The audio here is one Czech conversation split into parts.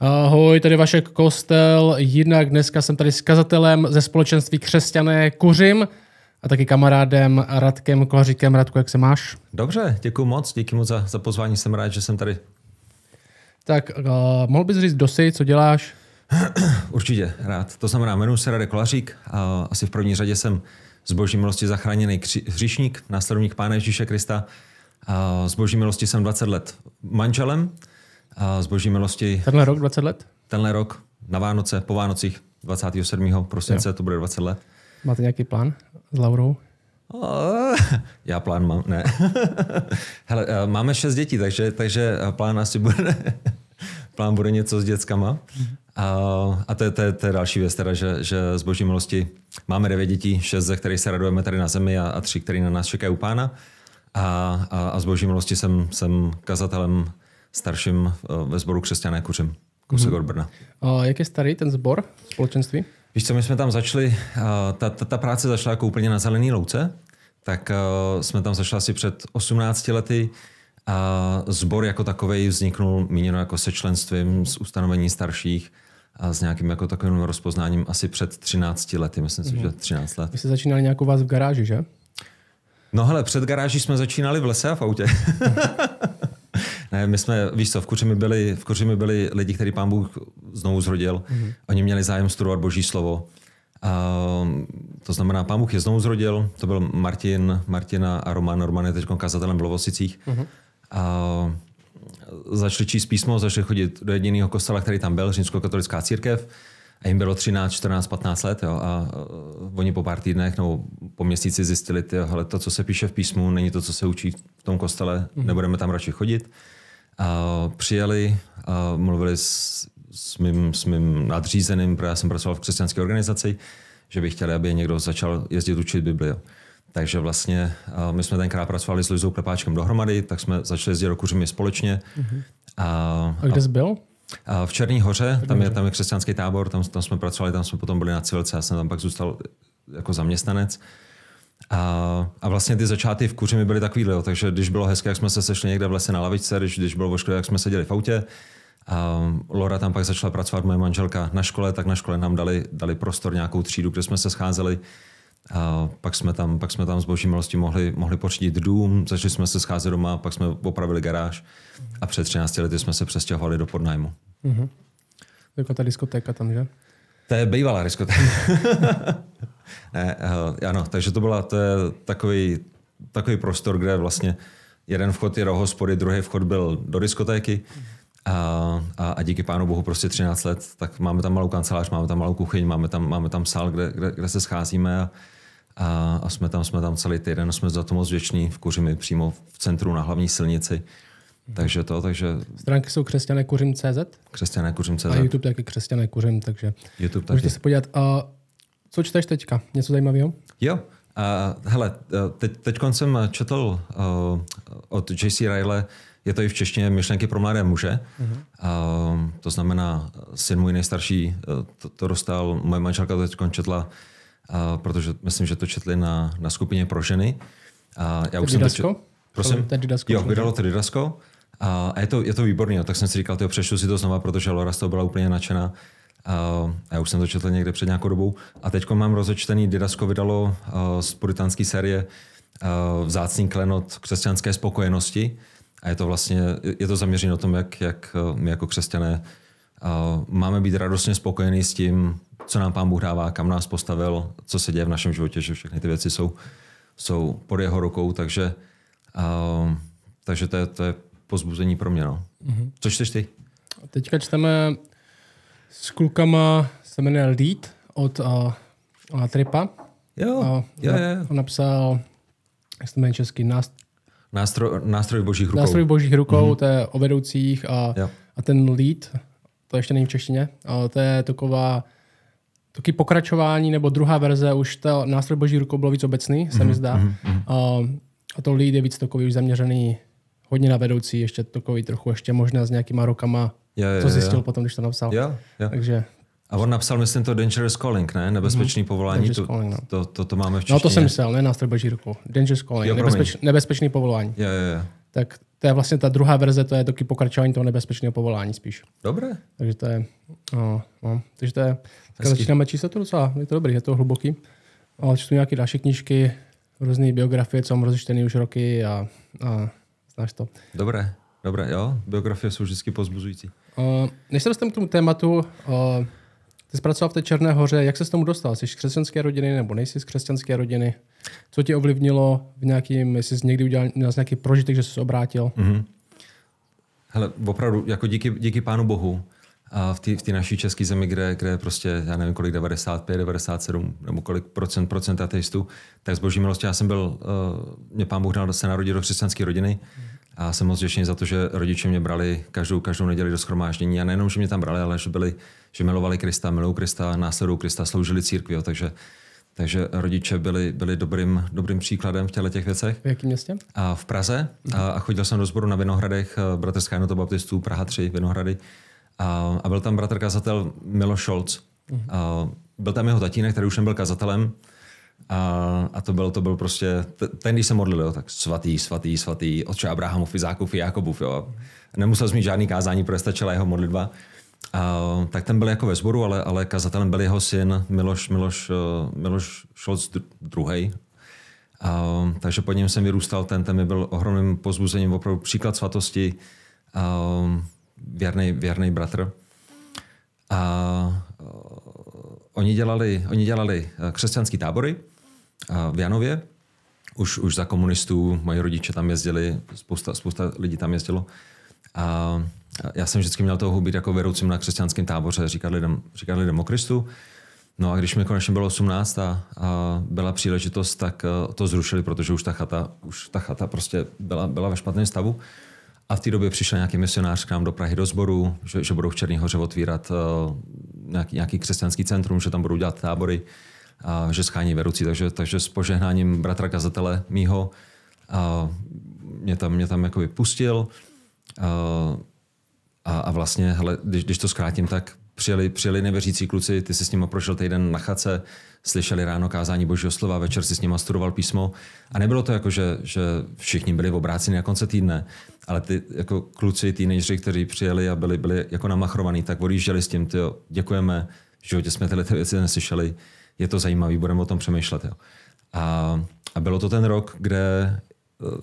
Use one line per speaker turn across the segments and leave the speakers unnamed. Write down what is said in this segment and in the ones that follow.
Ahoj, tady Vašek Kostel. Jinak dneska jsem tady s kazatelem ze společenství Křesťané Kuřim a taky kamarádem Radkem Kolaříkem. Radku, jak se máš?
Dobře, děkuji moc, díky moc za, za pozvání, jsem rád, že jsem tady.
Tak uh, mohl bys říct dosy, co děláš?
Určitě, rád. To znamená, jmenuji se Radek Kolařík a asi v první řadě jsem z boží milosti zachráněný hříšník, následovník Pána Ježíše Krista. A z boží milosti jsem 20 let manželem, z boží milosti. Tenhle rok 20 let? Tenhle rok na Vánoce, po Vánocích 27. prosince, jo. to bude 20 let.
Máte nějaký plán s Laurou?
Já plán mám, ne. Hele, eh, máme šest dětí, takže, takže eh, plán asi bude, plán bude něco s dětskama. Mhm. A, a to, je, to, je, to je další věc, teda, že, že z boží milosti máme devět dětí, šest ze kterých se radujeme tady na zemi a, a tři, které na nás čekají u pána. A, a, a z boží milosti jsem, jsem kazatelem starším eh, ve sboru Křesťané Kuřim, kousek mhm. od Brna.
A jak je starý ten sbor společenství?
Víš co, my jsme tam začali, eh, ta, ta, ta práce začala jako úplně na zelený louce, tak eh, jsme tam začali asi před 18 lety a sbor jako takový vzniknul míněno jako se členstvím s ustanovení starších a s nějakým jako takovým rozpoznáním asi před 13 lety, myslím si, mm. že 13 let. Vy
jste začínali nějak u vás v garáži, že?
No hele, před garáží jsme začínali v lese a v autě. Ne, eh, my jsme, víš co, v Kuřimi byli, v Kuřimi byli lidi, který pán Bůh znovu zrodil. Mm-hmm. Oni měli zájem studovat boží slovo. A, to znamená, pán Bůh je znovu zrodil, to byl Martin, Martina a Roman, Roman je teď kazatelem v Lovosicích. Mm-hmm. A, začali číst písmo, začali chodit do jediného kostela, který tam byl, římskokatolická církev. A jim bylo 13, 14, 15 let. Jo, a eh, oni po pár týdnech nebo po měsíci zjistili, že to, co se píše v písmu, není to, co se učí v tom kostele, mm-hmm. nebudeme tam radši chodit. A přijeli, mluvili s, s, mým, s mým nadřízeným, protože já jsem pracoval v křesťanské organizaci, že by chtěli, aby někdo začal jezdit učit Bibli. Takže vlastně my jsme tenkrát pracovali s Luizou Klepáčkem dohromady, tak jsme začali jezdit do Kuřimi společně. Mm-hmm. A, a kde jsi byl? A v Černí hoře, tam je, tam je křesťanský tábor, tam, tam jsme pracovali, tam jsme potom byli na civilce, já jsem tam pak zůstal jako zaměstnanec. A, a vlastně ty začátky v kuři mi byly takový, jo. takže když bylo hezké, jak jsme se sešli někde v lese na lavičce, když, když bylo ošklivé, jak jsme seděli v autě, a Lora tam pak začala pracovat, moje manželka na škole, tak na škole nám dali, dali prostor, nějakou třídu, kde jsme se scházeli. A pak jsme tam, pak jsme tam s boží milostí mohli, mohli pořídit dům, začali jsme se scházet doma, pak jsme opravili garáž a před 13 lety jsme se přestěhovali do podnájmu.
Mm-hmm. Jako ta diskotéka tam, že?
To je bývalá diskotéka. Ne, eh, ano, takže to byla to takový, takový prostor, kde vlastně jeden vchod je do hospody, druhý vchod byl do diskotéky. A, a, a díky pánu bohu prostě 13 let, tak máme tam malou kancelář, máme tam malou kuchyň, máme tam, máme tam sál, kde, kde, kde se scházíme a, a, a jsme tam jsme tam celý týden, jsme za to moc vděční, v Kuřimi přímo v centru na hlavní silnici. Takže to, takže...
Stránky jsou křesťané kuřim.cz?
Křesťané kuřim.cz. A YouTube
taky křesťané kuřim, takže
YouTube taky. můžete se
podívat. A co čteš teďka? Něco zajímavého?
Jo. Uh, hele, e, teď, teď jsem četl uh, od J.C. Riley, je to i v češtině myšlenky pro mladé muže. Uh-huh. Uh, to znamená, syn můj nejstarší to, to dostal, moje manželka to teď četla, uh, protože myslím, že to četli na, na skupině pro ženy. Uh, já už jsem to Prosím? Ten didasko, jo, vydalo to didasko. A je to, je to výborný, tak jsem si říkal, tyjo, přečtu si to znova, protože Laura z toho byla úplně nadšená. Uh, já už jsem to četl někde před nějakou dobou. A teď mám rozečtený, Didasko vydalo uh, z puritánské série uh, Vzácný klenot křesťanské spokojenosti. A je to vlastně, je to zaměřeno na tom, jak, jak my jako křesťané máme být radostně spokojení s tím, co nám pán Bůh dává, kam nás postavil, co se děje v našem životě, že všechny ty věci jsou, jsou pod jeho rukou, takže, takže to, je, to je pozbuzení pro mě. No. Mm-hmm. Co čteš ty?
Teďka čteme s klukama, se jmenuje Lead od uh, eh, Tripa. Jo, uh, jo, jo. On napsal, jak se to jmenuje český, nástroj,
Nástro, nástroj božích rukou. Nástroj božích rukou, mm-hmm. to
je o vedoucích a, a ten lead, to ještě není v češtině, ale to je taková taky pokračování nebo druhá verze, už ta nástroj boží rukou bylo víc obecný, mm-hmm. se mi mhm, zdá. Mm-hmm. A, a to lead je víc takový už zaměřený hodně na vedoucí, ještě takový trochu ještě možná s nějakýma rokama jo, jo, co zjistil jo. potom, když to napsal. Jo, jo. Takže
a on napsal, myslím, to Dangerous Calling, ne? Nebezpečný mm-hmm. povolání. Dangerous to, calling, no. to, to, to, máme v češtině. No to jsem myslel,
ne nástroj ruku. Dangerous Calling, jo, nebezpeč, nebezpečný povolání. Jo, jo, jo. Tak to je vlastně ta druhá verze, to je taky pokračování toho nebezpečného povolání spíš. Dobré. Takže to je, no, no, takže to je, začínáme číst to docela, je to dobrý, je to hluboký. Ale čtu nějaké další knížky, různé biografie, co mám rozečtený už roky a, a znáš to.
Dobré, dobré, jo, biografie jsou vždycky pozbuzující.
Uh, než se dostaneme k tomu tématu, uh, ty jsi pracoval v té Černé hoře, jak se s tomu dostal? Jsi z křesťanské rodiny nebo nejsi z křesťanské rodiny? Co tě ovlivnilo v nějakým, jestli jsi někdy udělal měl nějaký prožitek, že jsi se obrátil?
Mm-hmm. Hele, opravdu, jako díky, díky Pánu Bohu, a v té v naší české zemi, kde, kde je prostě, já nevím kolik, 95, 97 nebo kolik procent, procent ateistů, tak z boží milosti já jsem byl, uh, mě pán Bůh dal se narodit do křesťanské rodiny. Hmm. A jsem moc děšený za to, že rodiče mě brali každou, každou neděli do schromáždění. A nejenom, že mě tam brali, ale že, byli, že milovali Krista, milou Krista, následují Krista, sloužili církvi. Jo. Takže, takže rodiče byli, byli dobrým, dobrým příkladem v těchto těch věcech. V jakém městě? A v Praze. A, a chodil jsem do sboru na Vinohradech, eh, Bratrská jednota baptistů, Praha 3, Vinohrady. A, a byl tam bratr kazatel Miloš Šolc. Uh-huh. A, byl tam jeho tatínek, který už nebyl kazatelem. A, a to byl, to byl prostě, ten, když se modlil, jo, tak svatý, svatý, svatý, otče Abrahamov, Izákov, Jakobův, jo. Nemusel mít žádný kázání, protože stačila jeho modlitba. A, tak ten byl jako ve sboru, ale, ale kazatelem byl jeho syn Miloš, Miloš, eh, Miloš Šolc II. A, takže pod něm jsem vyrůstal, ten, ten mi byl ohromným pozbuzením, opravdu příklad svatosti, a, věrný, věrný bratr. A, a eh, oni dělali, oni dělali eh, křesťanský tábory, v Janově, už, už za komunistů, moji rodiče tam jezdili, spousta, spousta lidí tam jezdilo. A já jsem vždycky měl toho být jako vedoucím na křesťanském táboře, říkat lidem, říkat lidem o Kristu. No a když mi konečně bylo 18 a, a byla příležitost, tak e, to zrušili, protože už ta chata, už ta chata prostě byla, byla ve špatném stavu. A v té době přišel nějaký misionář k nám do Prahy do sboru, že, že budou v Černýhoře otvírat uh, nějaký, nějaký křesťanský centrum, že tam budou dělat tábory a že schání vedoucí. Takže, takže s požehnáním bratra kazatele mýho a mě tam, mě tam jakoby pustil. A, a vlastně, hele, když, když to zkrátím, tak přijeli, přijeli nevěřící kluci, ty si s nimi prošel týden na chace, slyšeli ráno kázání božího slova, večer si s nimi studoval písmo. A nebylo to jako, že, že všichni byli v na konce týdne, ale ty jako kluci, teenageři, kteří přijeli a byli, byli jako namachrovaní, tak odjížděli s tím, tyjo, děkujeme, v životě jsme tyhle ty věci neslyšeli je to zajímavý, budeme o tom přemýšlet. Jo. A, a bylo to ten rok, kde eh,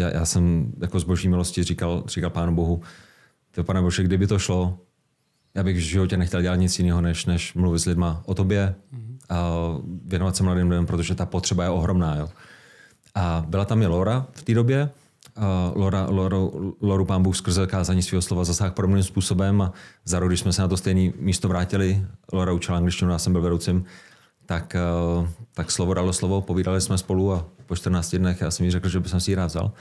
já, já jsem jako z boží milosti říkal, říkal Pánu Bohu, to pane Bože, kdyby to šlo, já bych v životě nechtěl dělat nic jiného, než, než mluvit s lidma o tobě a věnovat se mladým lidem, protože ta potřeba je ohromná. Jo. A byla tam i Lora v té době, Uh, Lora, Loru, Loru pán Bůh skrze kázání svého slova zasáhl podobným způsobem a za když jsme se na to stejné místo vrátili, Lora učila angličtinu, já jsem byl vedoucím, tak, eh, tak slovo dalo slovo, povídali jsme spolu a po 14 dnech já jsem jí řekl, že bych si ji rád vzal.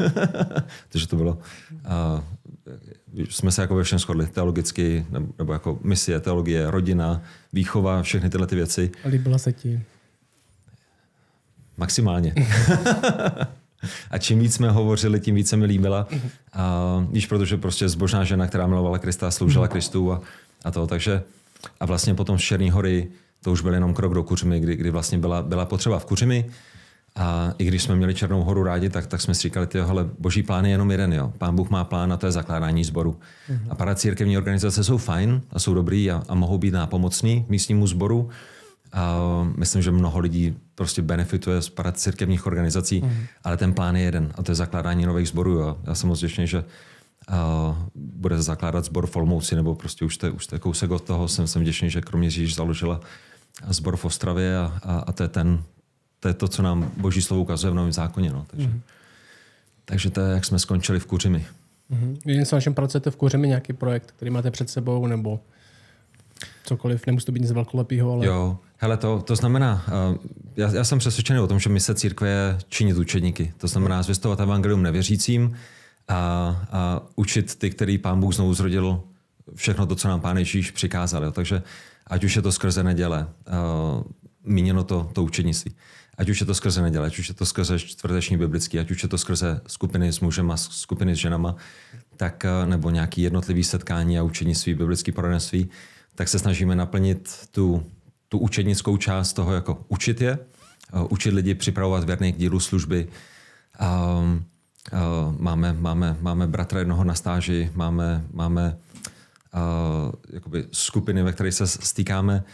Takže to bylo. A, eh, jsme se jako ve všem shodli, teologicky, nebo, nebo jako misie, teologie, rodina, výchova, všechny tyhle ty věci.
A líbila se ti?
Maximálně. A čím víc jsme hovořili, tím více mi líbila. A, víš, protože prostě zbožná žena, která milovala Krista, sloužila mhm. Kristu a, a to. Takže a vlastně potom z Černý hory to už byl jenom krok do Kuřimy, kdy, kdy vlastně byla, byla potřeba v Kuřmi. A i když jsme měli Černou horu rádi, tak, tak jsme si říkali, tyhle boží plán je jenom jeden. Jo. Pán Bůh má plán a to je zakládání sboru. Mm-hmm. A paracírkevní organizace jsou fajn a jsou dobrý a, a mohou být nápomocní místnímu sboru. A myslím, že mnoho lidí prostě benefituje z paracírkevních organizací, mm-hmm. ale ten plán je jeden a to je zakládání nových sborů. Jo. Já jsem moc děšený, že a bude zakládat sbor v Olmouci, nebo prostě už to, už kousek od toho. Jsem, jsem děšený, že kromě Říž založila a zbor v Ostravě a, a, a to je ten, to je to, co nám boží slovo ukazuje v novém zákoně. No. Takže, mm-hmm. takže to je, jak jsme skončili v Kuřimi.
Mm-hmm. Vy s vaším pracujete v Kuřimi, nějaký projekt, který máte před sebou, nebo cokoliv, nemusí to být nic velkolepého, ale...
Jo, hele, to, to znamená, eh, já, já jsem přesvědčený o tom, že mise církve je činit učedníky. To znamená zvěstovat evangelium nevěřícím a, a učit ty, který pán Bůh znovu zrodil všechno to, co nám pán Ježíš přikázal. Jo. Takže ať už je to skrze neděle, uh, míněno to, to učednictví, ať už je to skrze neděle, ať už je to skrze čtvrteční biblický, ať už je to skrze skupiny s a skupiny s ženama, tak eh, nebo nějaký jednotlivý setkání a učení svý biblický poradenství, tak se snažíme naplnit tu, tu učednickou část toho, jako učit je, eh, učit lidi připravovat věrný k dílu služby. Ehm, máme, máme, máme bratra jednoho na stáži, máme, máme jakoby skupiny, ve kterých se stýkáme.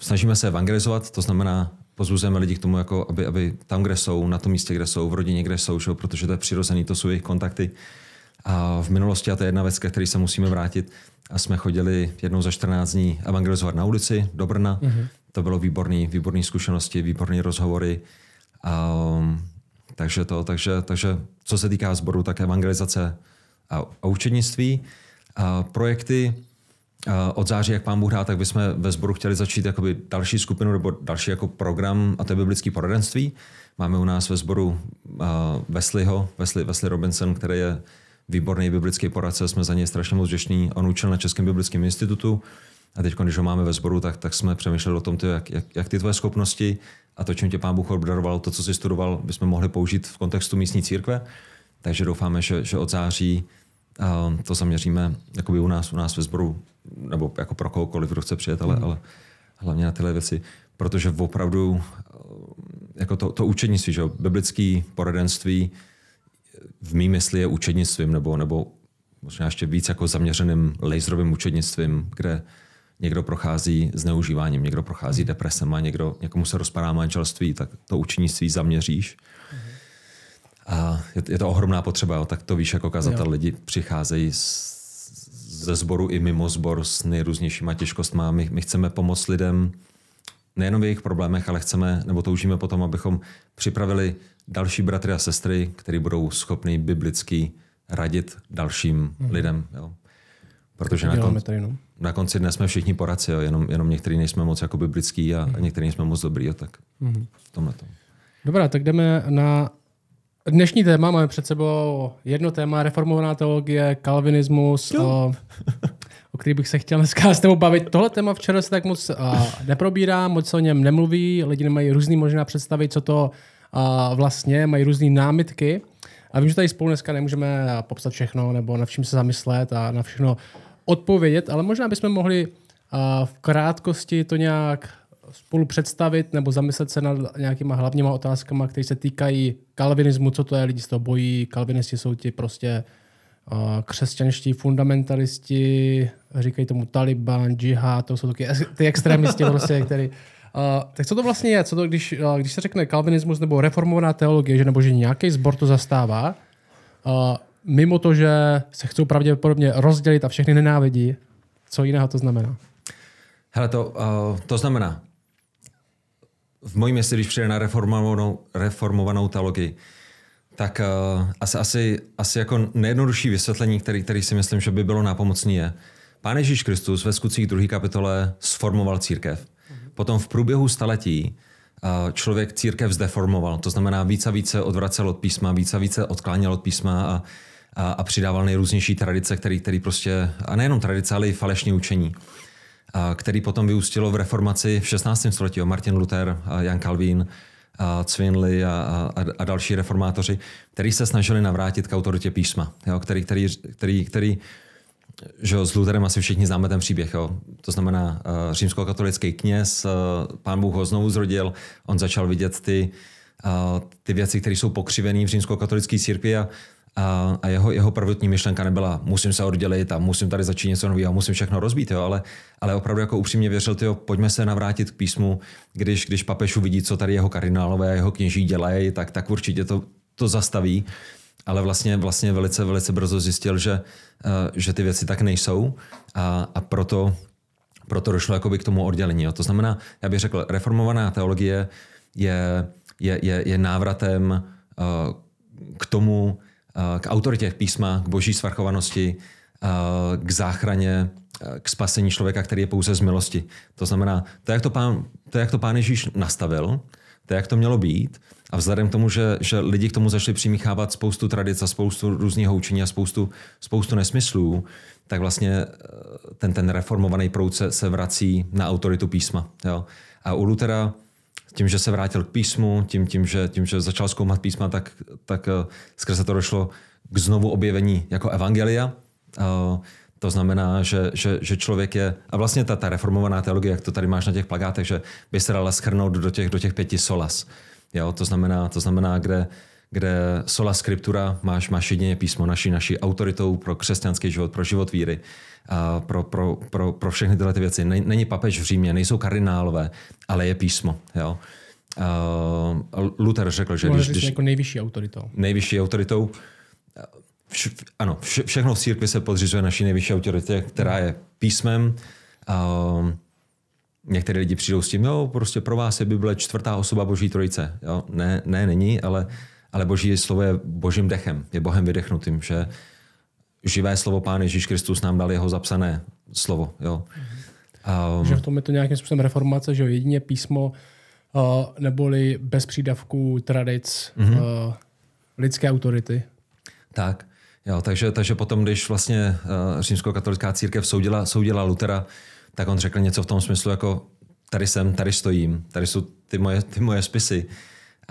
snažíme se evangelizovat, to znamená, pozůzujeme lidi k tomu, jako aby, aby tam, kde jsou, na tom místě, kde jsou, v rodině, kde jsou, že? protože to je přirozený, to jsou jejich kontakty. A v minulosti, a to je jedna věc, ke které se musíme vrátit, a jsme chodili jednou za 14 dní evangelizovat na ulici do Brna. Mm-hmm. To bylo výborný, výborné zkušenosti, výborné rozhovory. A, takže to, takže, takže co se týká sboru, tak evangelizace a, a učednictví projekty od září, jak pán Bůh dá, tak bychom ve sboru chtěli začít jakoby další skupinu nebo další jako program a to je biblické poradenství. Máme u nás ve sboru Wesleyho, Wesley, Wesley Robinson, který je výborný biblický poradce, jsme za něj strašně moc vděční. On učil na Českém biblickém institutu a teď, když ho máme ve sboru, tak, tak jsme přemýšleli o tom, ty, jak, jak, jak, ty tvoje schopnosti a to, čím tě pán Bůh obdaroval, to, co jsi studoval, bychom mohli použít v kontextu místní církve. Takže doufáme, že, že od září to zaměříme jakoby u nás, u nás ve sboru, nebo jako pro kohokoliv, kdo chce přijet, ale, mm. ale hlavně na tyhle věci, protože opravdu eh, jako to, to učednictví, že biblické poradenství v mým mysli je učednictvím, nebo, nebo možná ještě víc jako zaměřeným laserovým učednictvím, kde někdo prochází zneužíváním, někdo prochází hmm. depresem a někdo, někomu se rozpadá manželství, tak to učednictví zaměříš. Mm. A je, je to ohromná potřeba, jo. tak to víš jako kazatel. Jo. Lidi přicházejí z, ze sboru i mimo sbor s nejrůznějšíma těžkostmi. My, my chceme pomoct lidem nejenom v jejich problémech, ale chceme, nebo toužíme potom, abychom připravili další bratry a sestry, kteří budou schopni biblicky radit dalším hmm. lidem. Jo. Protože na, kon, tady, no? na konci dnes jsme všichni poradci, jo. Jenom, jenom některý nejsme moc jako biblický a, hmm. a mhm. některý nejsme moc dobrý. Jo. Tak hmm. v tomhle tom.
Dobrá, tak jdeme na Dnešní téma máme před sebou jedno téma, reformovaná teologie, kalvinismus, o, o který bych se chtěl dneska s tebou bavit. Tohle téma včera se tak moc a, neprobírá, moc se o něm nemluví, lidi mají různý možná představy, co to a, vlastně, mají různé námitky. A vím, že tady spolu dneska nemůžeme popsat všechno, nebo na všem se zamyslet a na všechno odpovědět, ale možná bychom mohli a, v krátkosti to nějak spolu představit nebo zamyslet se nad nějakýma hlavníma otázkama, které se týkají kalvinismu, co to je, lidi z toho bojí, kalvinisti jsou ti prostě eh, křesťanští fundamentalisti, říkají tomu Taliban, džihad, to jsou taky ty extremisti prostě, který... Uh, tak co to vlastně je? Co to, když, uh, když se řekne kalvinismus nebo reformovaná teologie, že nebo že nějaký zbor to zastává, uh, mimo to, že se chcou pravděpodobně rozdělit a všechny nenávidí, co jiného to znamená?
Hele, to, uh, to znamená, v mojí městě, když přijde na reformovanou, reformovanou talogy, tak uh, asi, asi, asi jako nejjednodušší vysvětlení, který, který si myslím, že by bylo nápomocný, je, Pán Ježíš Kristus ve skutcích druhé kapitole sformoval církev. Mhm. Potom v průběhu staletí uh, člověk církev zdeformoval, to znamená více a více odvracel od písma, více a více odkláněl od písma a, a, a přidával nejrůznější tradice, který, který prostě, a nejenom tradice, ale i falešní učení který potom vyústilo v reformaci v 16. století. Martin Luther, Jan Calvin, Cvinli a, a, a další reformátoři, kteří se snažili navrátit k autoritě písma, jo, který, který, který, který že jo, s Lutherem asi všichni známe ten příběh. Jo. To znamená, uh, římskokatolický kněz, uh, pán Bůh ho znovu zrodil, on začal vidět ty, uh, ty věci, které jsou pokřivené v římskokatolické církvi a uh, a, a jeho, jeho prvotní myšlenka nebyla, musím se oddělit a musím tady začít něco nového, musím všechno rozbít, jo, ale, ale opravdu jako upřímně věřil, tyjo, pojďme se navrátit k písmu, když, když papež uvidí, co tady jeho kardinálové a jeho kněží dělají, tak, tak určitě to, to zastaví. Ale vlastně, vlastně velice, velice brzo zjistil, že, eh, že ty věci tak nejsou a, a proto, proto došlo jakoby k tomu oddělení. Jo. To znamená, já bych řekl, reformovaná teologie je, je, je, je návratem eh, k tomu, k autoritě písma, k boží svrchovanosti, eh, k záchraně, eh, k spasení člověka, který je pouze z milosti. To znamená, to, jak to pán, to, jak to pán Ježíš nastavil, to, jak to mělo být, a vzhledem k tomu, že, že lidi k tomu začali přimíchávat spoustu tradic a spoustu různých učení a spoustu, spoustu nesmyslů, tak vlastně eh, ten, ten reformovaný proud se, se vrací na autoritu písma. Jo? A u Lutera tím, že se vrátil k písmu, tím, tím, že, tím, že začal zkoumat písma, tak, tak eh, skrze to došlo k znovu objevení jako evangelia. Eh, to znamená, že, že, že člověk je, a vlastně ta, ta reformovaná teologie, jak to tady máš na těch plagátech, že by se dala schrnout do těch, do těch pěti solas. Jo, to znamená, to znamená, kde, kde sola scriptura máš, máš jedině písmo, naší, naší autoritou pro křesťanský život, pro život víry, a pro, pro, pro, pro všechny tyhle ty věci. Není papež v Římě, nejsou kardinálové, ale je písmo. Jo? Uh, Luther řekl, že když, když... jako
nejvyšší autoritou.
Nejvyšší autoritou. Vš, ano, vš, všechno v církvi se podřizuje naší nejvyšší autoritě, která je písmem. Uh, Některé lidi přijdou s tím, jo, prostě pro vás je Bible čtvrtá osoba Boží trojice. Jo, ne, ne, není, ale uh, ale boží slovo je božím dechem, je Bohem vydechnutým, že živé slovo Pán Ježíš Kristus nám dal jeho zapsané slovo. Jo. Um, že v
tom je to nějakým způsobem reformace, že jedině písmo uh, neboli bez přídavků tradic uh-huh. uh, lidské autority.
Tak. Jo, takže, takže potom, když vlastně uh, římskokatolická církev soudila, soudila Lutera, tak on řekl něco v tom smyslu jako tady jsem, tady stojím, tady jsou ty moje, ty moje spisy. Uh,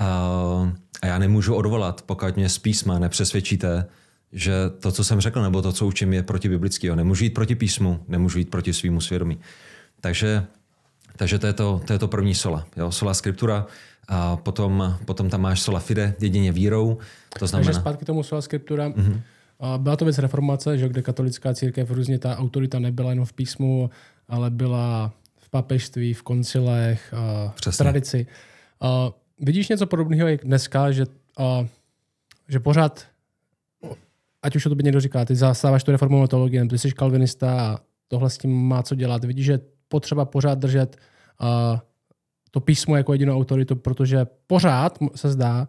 Eh, a já nemůžu odvolat, pokud mě z písma nepřesvědčíte, že to, co jsem řekl, nebo to, co učím, je protibiblický. Nemůžu jít proti písmu, nemůžu jít proti svýmu svědomí. Takže, takže to, je to, to je to první sola. Jo? Sola skriptura, a potom, potom tam máš sola fide, jedině vírou. To znamená... Takže
zpátky tomu sola skriptura. Mm-hmm. Eh, byla to věc reformace, že kde katolická církev různě ta autorita nebyla jenom v písmu, ale byla v papežství, v koncilech, eh, v tradici vidíš něco podobného jak dneska, že, uh, že pořád, ať už o tobě někdo říká, ty zastáváš tu reformu metodologie, ty jsi kalvinista a tohle s tím má co dělat. Vidíš, že potřeba pořád držet uh, to písmo jako jedinou autoritu, protože pořád se zdá,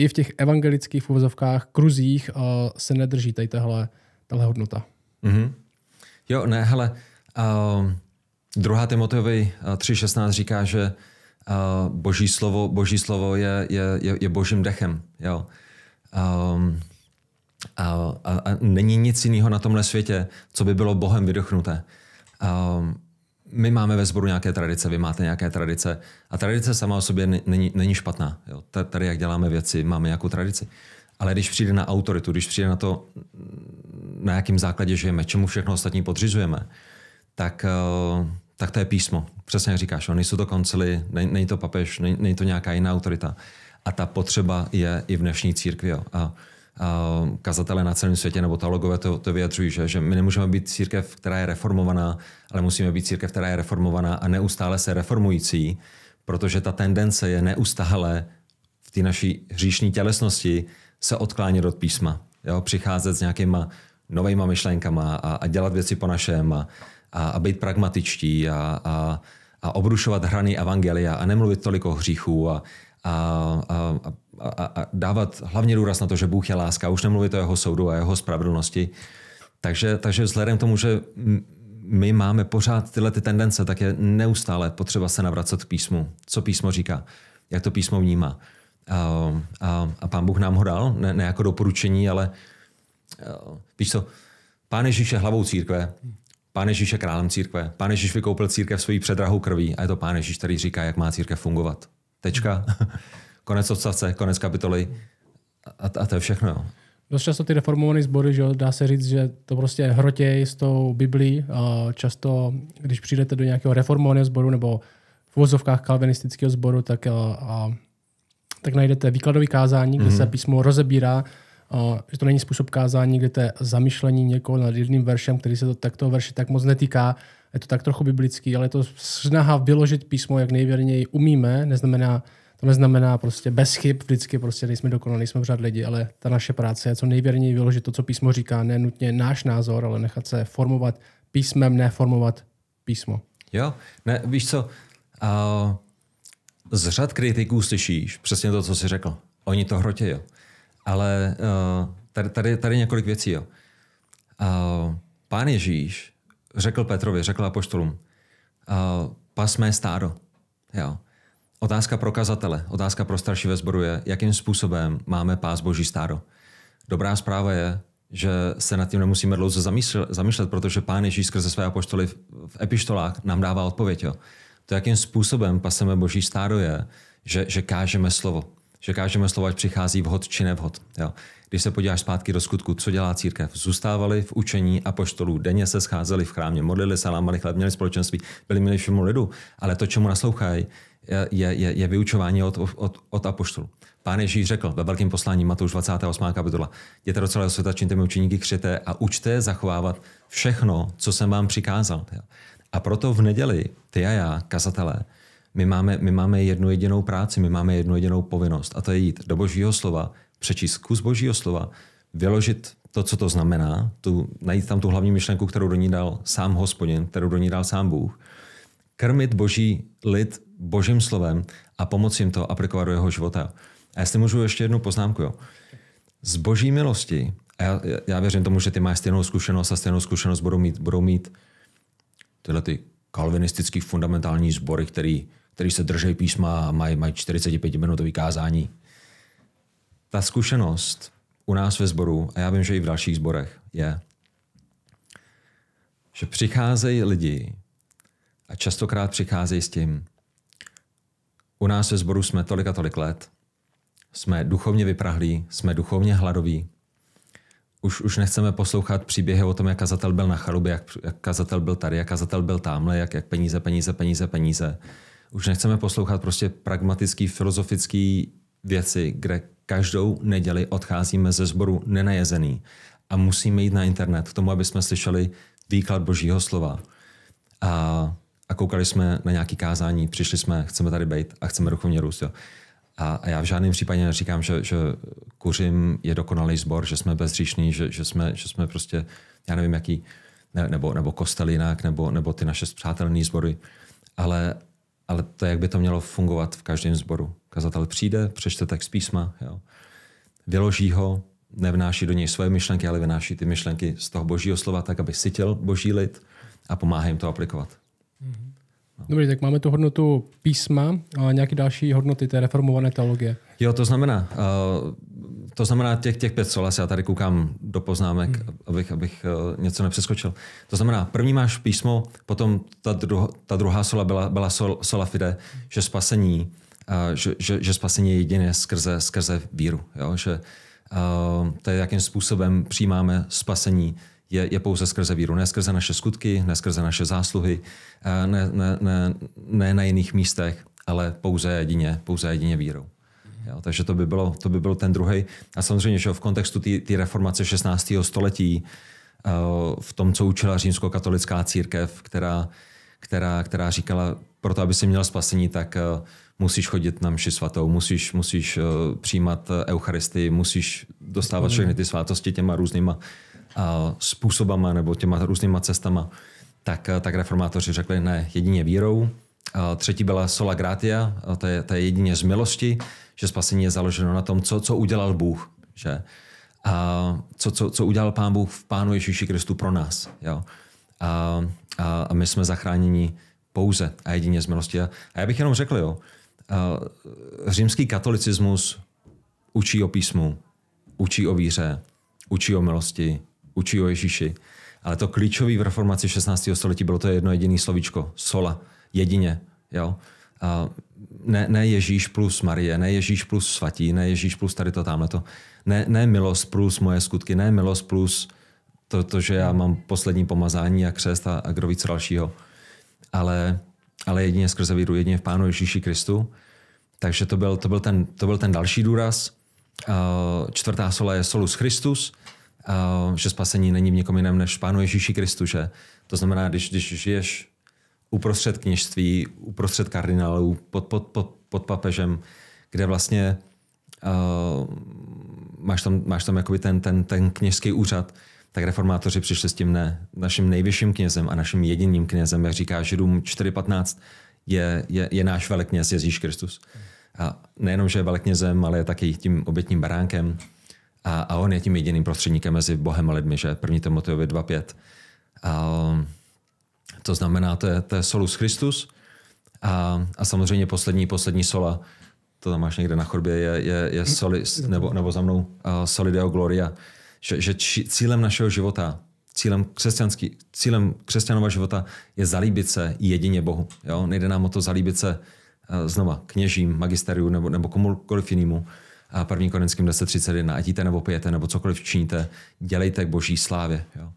i v těch evangelických uvozovkách, kruzích uh, se nedrží tady tahle, tahle hodnota. Mm-hmm.
Jo, ne, hele, uh, druhá Timoteovi 3.16 říká, že uh, boží slovo, boží slovo je, je, je, je božím dechem. Jo. Um, a, a, a není nic jiného na tomhle světě, co by bylo Bohem vydochnuté. Um, ehm, my máme ve sboru nějaké tradice, vy máte nějaké tradice a tradice sama o sobě není, není špatná. Jo. Tady, jak děláme věci, máme nějakou tradici. Ale když přijde na autoritu, když přijde na to, na jakém základě žijeme, čemu všechno ostatní podřizujeme, tak uh, tak to je písmo. Přesně jak říkáš, nejsou to koncily, není to papež, není to nějaká jiná autorita. A ta potřeba je i v dnešní církvi. Jo. A, a kazatelé na celém světě nebo teologové to, to vyjadřují, že, že my nemůžeme být církev, která je reformovaná, ale musíme být církev, která je reformovaná a neustále se reformující, protože ta tendence je neustále v té naší hříšní tělesnosti se odklánět od písma. Jo? Přicházet s nějakýma novejma myšlenkama a, a dělat věci po našem a, a, a být pragmatičtí a, a, a obrušovat hrany evangelia a nemluvit tolik o hříchu a, a, a, a, a dávat hlavně důraz na to, že Bůh je láska, už nemluvit o jeho soudu a jeho spravedlnosti. Takže, takže vzhledem k tomu, že my máme pořád tyhle ty tendence, tak je neustále potřeba se navracet k písmu. Co písmo říká, jak to písmo vnímá. A, a, a pán Bůh nám ho dal, ne, ne jako doporučení, ale víš co, pán Ježíš je hlavou církve Pán Ježíš je králem církve. Pán Ježíš vykoupil církev svojí předrahou krví a je to Pán Ježíš, který říká, jak má církev fungovat. Tečka. konec odstavce, konec kapitoly. A, a to je všechno. Jo.
Dost často ty reformované sbory, že dá se říct, že to prostě hrotějí s tou Biblí. Často, když přijdete do nějakého reformovaného sboru nebo v vozovkách kalvinistického sboru, tak, a, tak najdete výkladový kázání, kde mm-hmm. se mhm. písmo rozebírá že to není způsob kázání, kde to je zamišlení někoho nad jedným veršem, který se to takto verši tak moc netýká. Je to tak trochu biblický, ale je to snaha vyložit písmo, jak nejvěrněji umíme, neznamená, to neznamená prostě bez chyb, vždycky prostě nejsme dokonalí, nejsme řad lidi, ale ta naše práce je co nejvěrněji vyložit to, co písmo říká, ne nutně náš názor, ale nechat se formovat písmem, neformovat písmo.
Jo, ne, víš co, uh, z řad kritiků slyšíš přesně to, co jsi řekl. Oni to hrotějí. Ale eh, tady, tady, tady několik věcí. Jo. Eh, pán Ježíš řekl Petrovi, řekl apoštolům, eh, pas mé stádo. Jo. Otázka pro kazatele, otázka pro starší ve sboru je, jakým způsobem máme pás boží stádo. Dobrá zpráva je, že se nad tím nemusíme dlouze zamýšlet, protože pán Ježíš skrze své apoštoly v epištolách nám dává odpověď. Jo. To, jakým způsobem paseme boží stádo je, že, že kážeme slovo že slovo, slova, přichází vhod či nevhod. Jo. Když se podíváš zpátky do skutku, co dělá církev? Zůstávali v učení a poštolů, denně se scházeli v chrámě, modlili se, lámali chleb, měli společenství, byli milí všemu lidu, ale to, čemu naslouchají, je, je, je vyučování od, od, od apoštolů. Pán Ježíš řekl ve velkém poslání Matouš 28. kapitola, jděte do celého světa, čiňte mi učeníky, křité a učte zachovávat všechno, co jsem vám přikázal. A proto v neděli ty a já, kazatelé, my máme, my máme jednu jedinou práci, my máme jednu jedinou povinnost a to je jít do božího slova, přečíst kus božího slova, vyložit to, co to znamená, tu, najít tam tu hlavní myšlenku, kterou do ní dal sám hospodin, kterou do ní dal sám Bůh, krmit boží lid božím slovem a pomoct jim to aplikovat do jeho života. A jestli můžu ještě jednu poznámku, jo. Z boží milosti, a já, já věřím tomu, že ty máš stejnou zkušenost a stejnou zkušenost budou mít, budou mít tyhle ty kalvinistický fundamentální sbory, který který se drží písma a mají, mají 45-minutový kázání. Ta zkušenost u nás ve sboru, a já vím, že i v dalších sborech, je, že přicházejí lidi a častokrát přicházejí s tím, u nás ve sboru jsme tolik a tolik let, jsme duchovně vyprahlí, jsme duchovně hladoví, už, už nechceme poslouchat příběhy o tom, jak kazatel byl na chalubě, jak, jak kazatel byl tady, jak kazatel byl tamhle, jak, jak peníze, peníze, peníze, peníze. Už nechceme poslouchat prostě pragmatický, filozofický věci, kde každou neděli odcházíme ze sboru nenajezený a musíme jít na internet k tomu, aby jsme slyšeli výklad božího slova. A, a koukali jsme na nějaké kázání, přišli jsme, chceme tady být a chceme duchovně růst. Jo. A, a já v žádném případě neříkám, že, že kuřím je dokonalý sbor, že jsme bezříšní, že, že, jsme, že jsme prostě, já nevím, jaký, ne, nebo, nebo kostel jinak, nebo, nebo ty naše přátelné sbory. Ale, ale to, jak by to mělo fungovat v každém sboru. Kazatel přijde, přečte text písma, jo, vyloží ho, nevnáší do něj své myšlenky, ale vynáší ty myšlenky z toho božího slova tak, aby sytil boží lid a pomáhá jim to aplikovat.
No. Dobrý, tak máme tu hodnotu písma a nějaké další hodnoty té reformované teologie.
Jo, to znamená, to znamená těch, těch pět soles, já tady koukám do poznámek, hmm. abych, abych eh, něco nepřeskočil. To znamená, první máš písmo, potom ta, druho, ta druhá sola byla, byla sol, sola fide, že spasení, eh, že, že, že spasení je jediné skrze, skrze víru. Jo? Že eh, to je, jakým způsobem přijímáme spasení, je, je pouze skrze víru, ne skrze naše skutky, ne skrze naše zásluhy, ne, ne, ne, ne na jiných místech, ale pouze jedině, pouze jedině vírou. Jo, takže to by, bylo, to by byl ten druhý. A samozřejmě, že v kontextu té reformace 16. století, eh, v tom, co učila římskokatolická církev, která, která, která říkala, proto aby si měl spasení, tak eh, musíš chodit na mši svatou, musíš, musíš eh, přijímat eucharistii, musíš dostávat všechny ty svátosti těma různýma způsobama nebo těma různýma cestama. Tak, tak reformátoři řekli, ne, jedině vírou, Třetí byla sola gratia, to je, to je jedině z milosti, že spasení je založeno na tom, co, co udělal Bůh. Že? A co, co, co udělal Pán Bůh v Pánu Ježíši Kristu pro nás. Jo? A, a, my jsme zachráněni pouze a jedině z milosti. A já bych jenom řekl, jo, římský katolicismus učí o písmu, učí o víře, učí o milosti, učí o Ježíši. Ale to klíčové v reformaci 16. století bylo to jedno jediné slovíčko, sola jedině. Jo? A ne, ne Ježíš plus Marie, ne Ježíš plus svatí, ne Ježíš plus tady to, tamhle to. Ne, ne milost plus moje skutky, ne milost plus to, to že já mám poslední pomazání a křest a, a kdo víc dalšího. Ale, ale jedině skrze víru, jedině v Pánu Ježíši Kristu. Takže to byl, to byl, ten, to byl ten další důraz. Čtvrtá sola je solus Christus, že spasení není v někom jiném než v Pánu Ježíši Kristu. Že? To znamená, když, když žiješ uprostřed kněžství, uprostřed kardinálů, pod, pod, pod, pod papežem, kde vlastně uh, máš tam, máš tam jakoby ten, ten, ten kněžský úřad, tak reformátoři přišli s tím ne. Naším nejvyšším knězem a naším jediným knězem, jak říká Židům 4.15, je, je, je náš velekněz Ježíš Kristus. A nejenom, že je veleknězem, ale je taky tím obětním baránkem. A, a on je tím jediným prostředníkem mezi Bohem a lidmi, že? První Timoteovi 2.5. A, to znamená, to je, to je solus Christus. A, a samozřejmě poslední, poslední sola, to tam máš někde na chodbě, je, je, je solis, nebo, nebo za mnou uh, solideo gloria, že, že či, cílem našeho života, cílem, křesťanský, cílem křesťanova života je zalíbit se jedině Bohu. Jo? Nejde nám o to zalíbit se uh, znova kněžím, magisteriu nebo, nebo komukoliv jinému. A první korinským 10.31, ať jíte nebo pijete nebo cokoliv činíte, dělejte k boží slávě. Jo?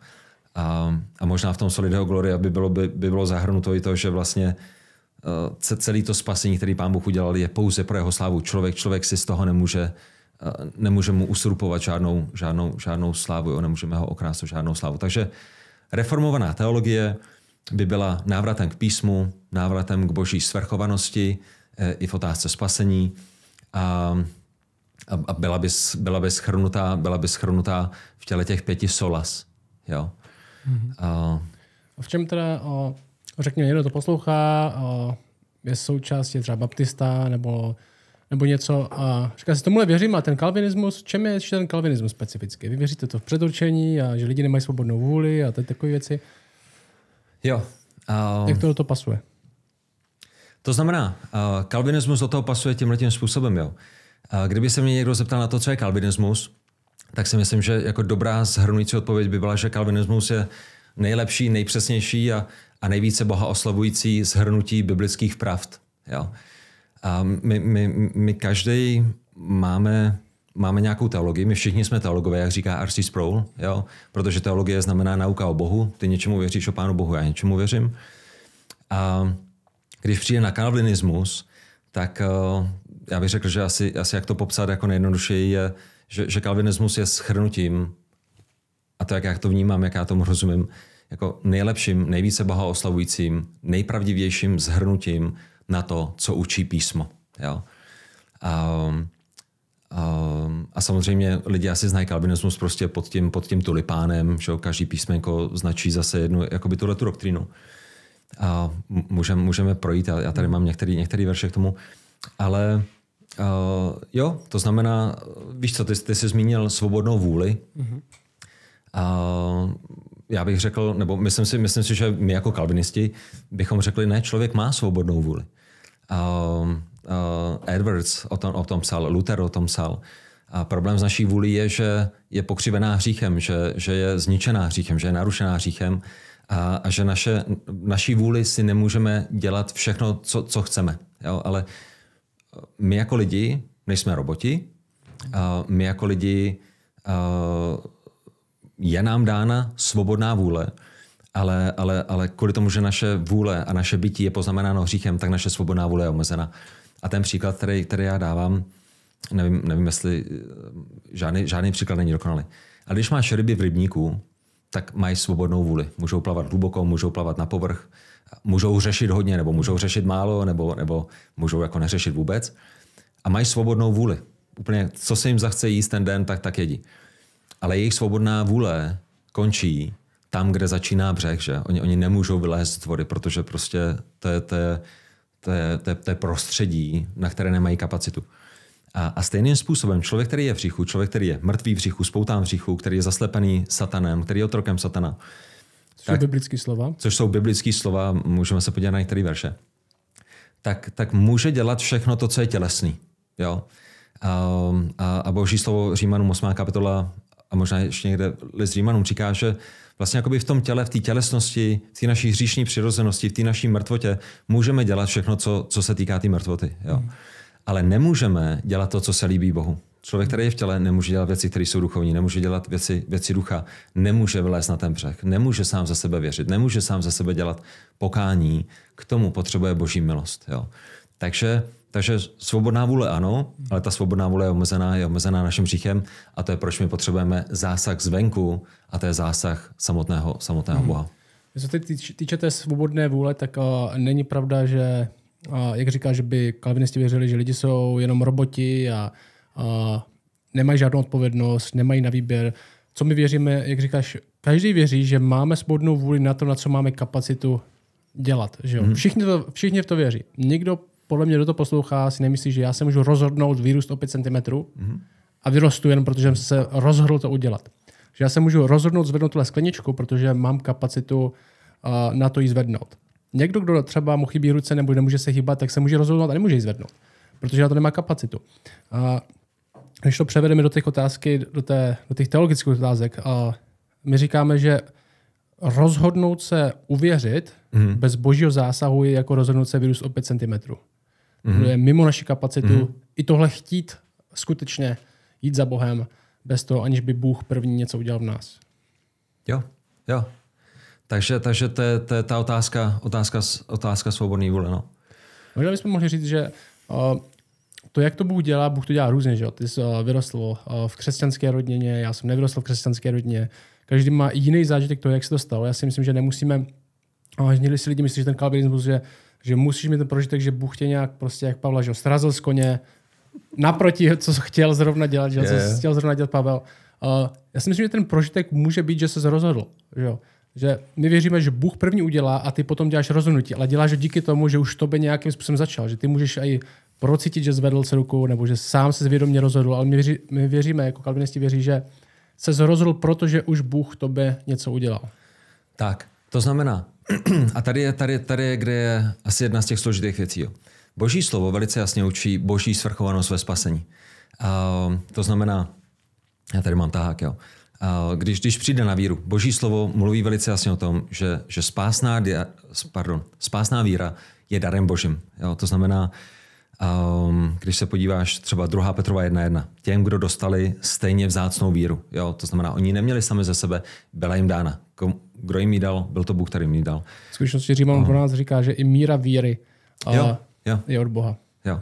A, a možná v tom Solidého glory, by bylo, by, by bylo zahrnuto i to, že vlastně uh, celý to spasení, který pán Bůh udělal, je pouze pro jeho slávu. Člověk, člověk si z toho nemůže, uh, nemůže mu usurpovat žádnou, žádnou, žádnou slávu, jo, nemůžeme ho okrást o žádnou slávu. Takže reformovaná teologie by byla návratem k písmu, návratem k boží svrchovanosti e, i v otázce spasení a, a byla, by, byla, by schrnutá, byla by schrnutá v těle těch pěti solas. Jo? Mm-hmm. A... a v
čem teda, o, řekněme, někdo to poslouchá, o, je součástí třeba baptista nebo, nebo něco a říká si, tomuhle věřím a ten kalvinismus, čem je ještě ten kalvinismus specifický, Vy věříte to v předurčení a že lidi nemají svobodnou vůli a ty takové věci?
Jo. A... Jak to do toho pasuje? To znamená, kalvinismus do toho pasuje tímhle tím způsobem, jo. kdyby se mě někdo zeptal na to, co je kalvinismus, tak si myslím, že jako dobrá zhrnující odpověď by byla, že kalvinismus je nejlepší, nejpřesnější a, a nejvíce Boha oslavující zhrnutí biblických pravd. Jo? A my, my, my každý máme, máme nějakou teologii, my všichni jsme teologové, jak říká R.C. Sproul, jo? protože teologie znamená nauka o Bohu, ty něčemu věříš o Pánu Bohu, já něčemu věřím. A když přijde na kalvinismus, tak eh, já bych řekl, že asi, asi jak to popsat jako nejjednodušeji je, že, že kalvinismus je schrnutím, a to, jak já to vnímám, jak já tomu rozumím, jako nejlepším, nejvíce Boha oslavujícím, nejpravdivějším zhrnutím na to, co učí písmo. Jo? A, ehm, a, ehm, a samozřejmě lidi asi znají kalvinismus prostě pod tím, pod tím tulipánem, že každý písmenko značí zase jednu, jakoby tuhle tu doktrínu. A můžeme, můžeme projít, já tady mám některý, některý verše k tomu, ale Uh, jo, to znamená, víš co, ty, ty jsi zmínil svobodnou vůli. Uh-huh. Uh, já bych řekl, nebo myslím si, myslím si, že my jako kalvinisti bychom řekli, ne, člověk má svobodnou vůli. Uh, uh, Edwards o tom, o tom psal, Luther o tom psal. A problém s naší vůli je, že je pokřivená hříchem, že, že je zničená hříchem, že je narušená hříchem a, a že naše, naší vůli si nemůžeme dělat všechno, co, co chceme. Jo? Ale uh, Eh, my jako lidi nejsme roboti, eh, my jako lidi eh, je nám dána svobodná vůle, ale, ale, ale kvůli tomu, že naše vůle a naše bytí je poznamenáno hříchem, tak naše svobodná vůle je omezena. A ten příklad, který, který já dávám, nevím, nevím jestli žádný, žádný příklad není dokonalý. A když máš ryby v rybníku, tak mají svobodnou vůli. Můžou plavat hluboko, můžou plavat na povrch, můžou řešit hodně, nebo můžou řešit málo, nebo, nebo můžou jako neřešit vůbec. A mají svobodnou vůli. Úplně, co se jim zachce jíst ten den, tak, tak jedí. Ale jejich svobodná vůle končí tam, kde začíná břeh, že? Oni, oni nemůžou vylézt z vody, protože prostě to je, to, je, to, je, to, je, to je prostředí, na které nemají kapacitu. A, a stejným způsobem člověk, který je v říchu, člověk, který je mrtvý v říchu, spoután v říchu, který je zaslepený satanem, který je otrokem satana, Což tak, jsou
biblické slova.
Což jsou biblické slova, můžeme se podívat na některé verše. Tak, tak může dělat všechno to, co je tělesný. Jo? A, a, a boží slovo Římanům 8. kapitola a možná ještě někde list Římanům říká, že vlastně jakoby v tom těle, v té tělesnosti, v té naší hříšní přirozenosti, v té naší mrtvotě můžeme dělat všechno, co, co se týká té tý mrtvoty. Jo? Hmm. Ale nemůžeme dělat to, co se líbí Bohu. Člověk, který je v těle, nemůže dělat věci, které jsou duchovní, nemůže dělat věci, věci ducha, nemůže vylézt na ten břeh, nemůže sám za sebe věřit, nemůže sám za sebe dělat pokání, k tomu potřebuje boží milost. Jo. Takže, takže svobodná vůle ano, ale ta svobodná vůle je omezená, je omezená naším říchem a to je, proč my potřebujeme zásah zvenku a to je zásah samotného, samotného hmm. Boha.
Co se týče té svobodné vůle, tak uh, není pravda, že, uh, jak říká, že by kalvinisti věřili, že lidi jsou jenom roboti a nemají žádnou odpovědnost, nemají na výběr. Co my věříme, jak říkáš, každý věří, že máme svobodnou vůli na to, na co máme kapacitu dělat. Že jo? Mm. Všichni, to, všichni v to věří. Nikdo podle mě, do to poslouchá, si nemyslí, že já se můžu rozhodnout vyrůst o 5 cm mm. a vyrostu jen protože jsem se rozhodl to udělat. Že já se můžu rozhodnout zvednout tuhle skleničku, protože mám kapacitu uh, na to ji zvednout. Někdo, kdo třeba mu chybí ruce nebo nemůže se chybat, tak se může rozhodnout a nemůže ji zvednout, protože na to nemá kapacitu. Uh, když to převedeme do těch otázky, do, té, do těch teologických otázek, a my říkáme, že rozhodnout se uvěřit mm. bez božího zásahu je jako rozhodnout se vyrůst o 5 cm. Mm. To je mimo naši kapacitu mm. i tohle chtít skutečně jít za Bohem bez toho, aniž by Bůh první něco udělal v nás.
Jo, jo. Takže, takže to, je, to je ta otázka, otázka, otázka svobodný vůle. No.
Možná bychom mohli říct, že eh, to, jak to Bůh dělá, Bůh to dělá různě, že jo? Ty jsi eh, vyrostl eh, v křesťanské rodině, já jsem nevyrostl v křesťanské rodině. Každý má jiný zážitek toho, jak se to stalo. Já si myslím, že nemusíme, někdy si lidi myslí, že ten kalvinismus, že, že musíš mít ten prožitek, že Bůh tě nějak prostě, jak Pavla, že jo, srazil z koně, naproti, co chtěl zrovna dělat, že jo, yeah. co chtěl zrovna dělat Pavel. Uh, já si myslím, že ten prožitek může být, že se rozhodl. Že, jo? že my věříme, že Bůh první udělá a ty potom děláš rozhodnutí, ale děláš ho díky tomu, že už to by nějakým způsobem začal, že ty můžeš i procítit, že zvedl se ruku, nebo že sám se zvědomě rozhodl, ale my, věří, my věříme, jako kalvinisti věří, že se rozhodl, protože už Bůh tobě něco udělal.
Tak, to znamená, a tady je, tady, tady je, kde je asi jedna z těch složitých věcí. Jo. Boží slovo velice jasně učí boží svrchovanost ve spasení. Uh, to znamená, já tady mám tahák, jo. když, když přijde na víru, boží slovo mluví velice jasně o tom, že, že spásná, dia, pardon, spásná víra je darem božím. Jo. To znamená, uh, Um, když se podíváš třeba druhá Petrova 1.1, těm, kdo dostali stejně vzácnou víru, jo, to znamená, oni neměli sami ze sebe, byla jim dána. Kdo jim ji dal, byl to Bůh, který jim ji dal.
V skutečnosti Říman uh. Ehm. pro nás říká, že i míra víry uh, jo,
jo. je od Boha. Jo.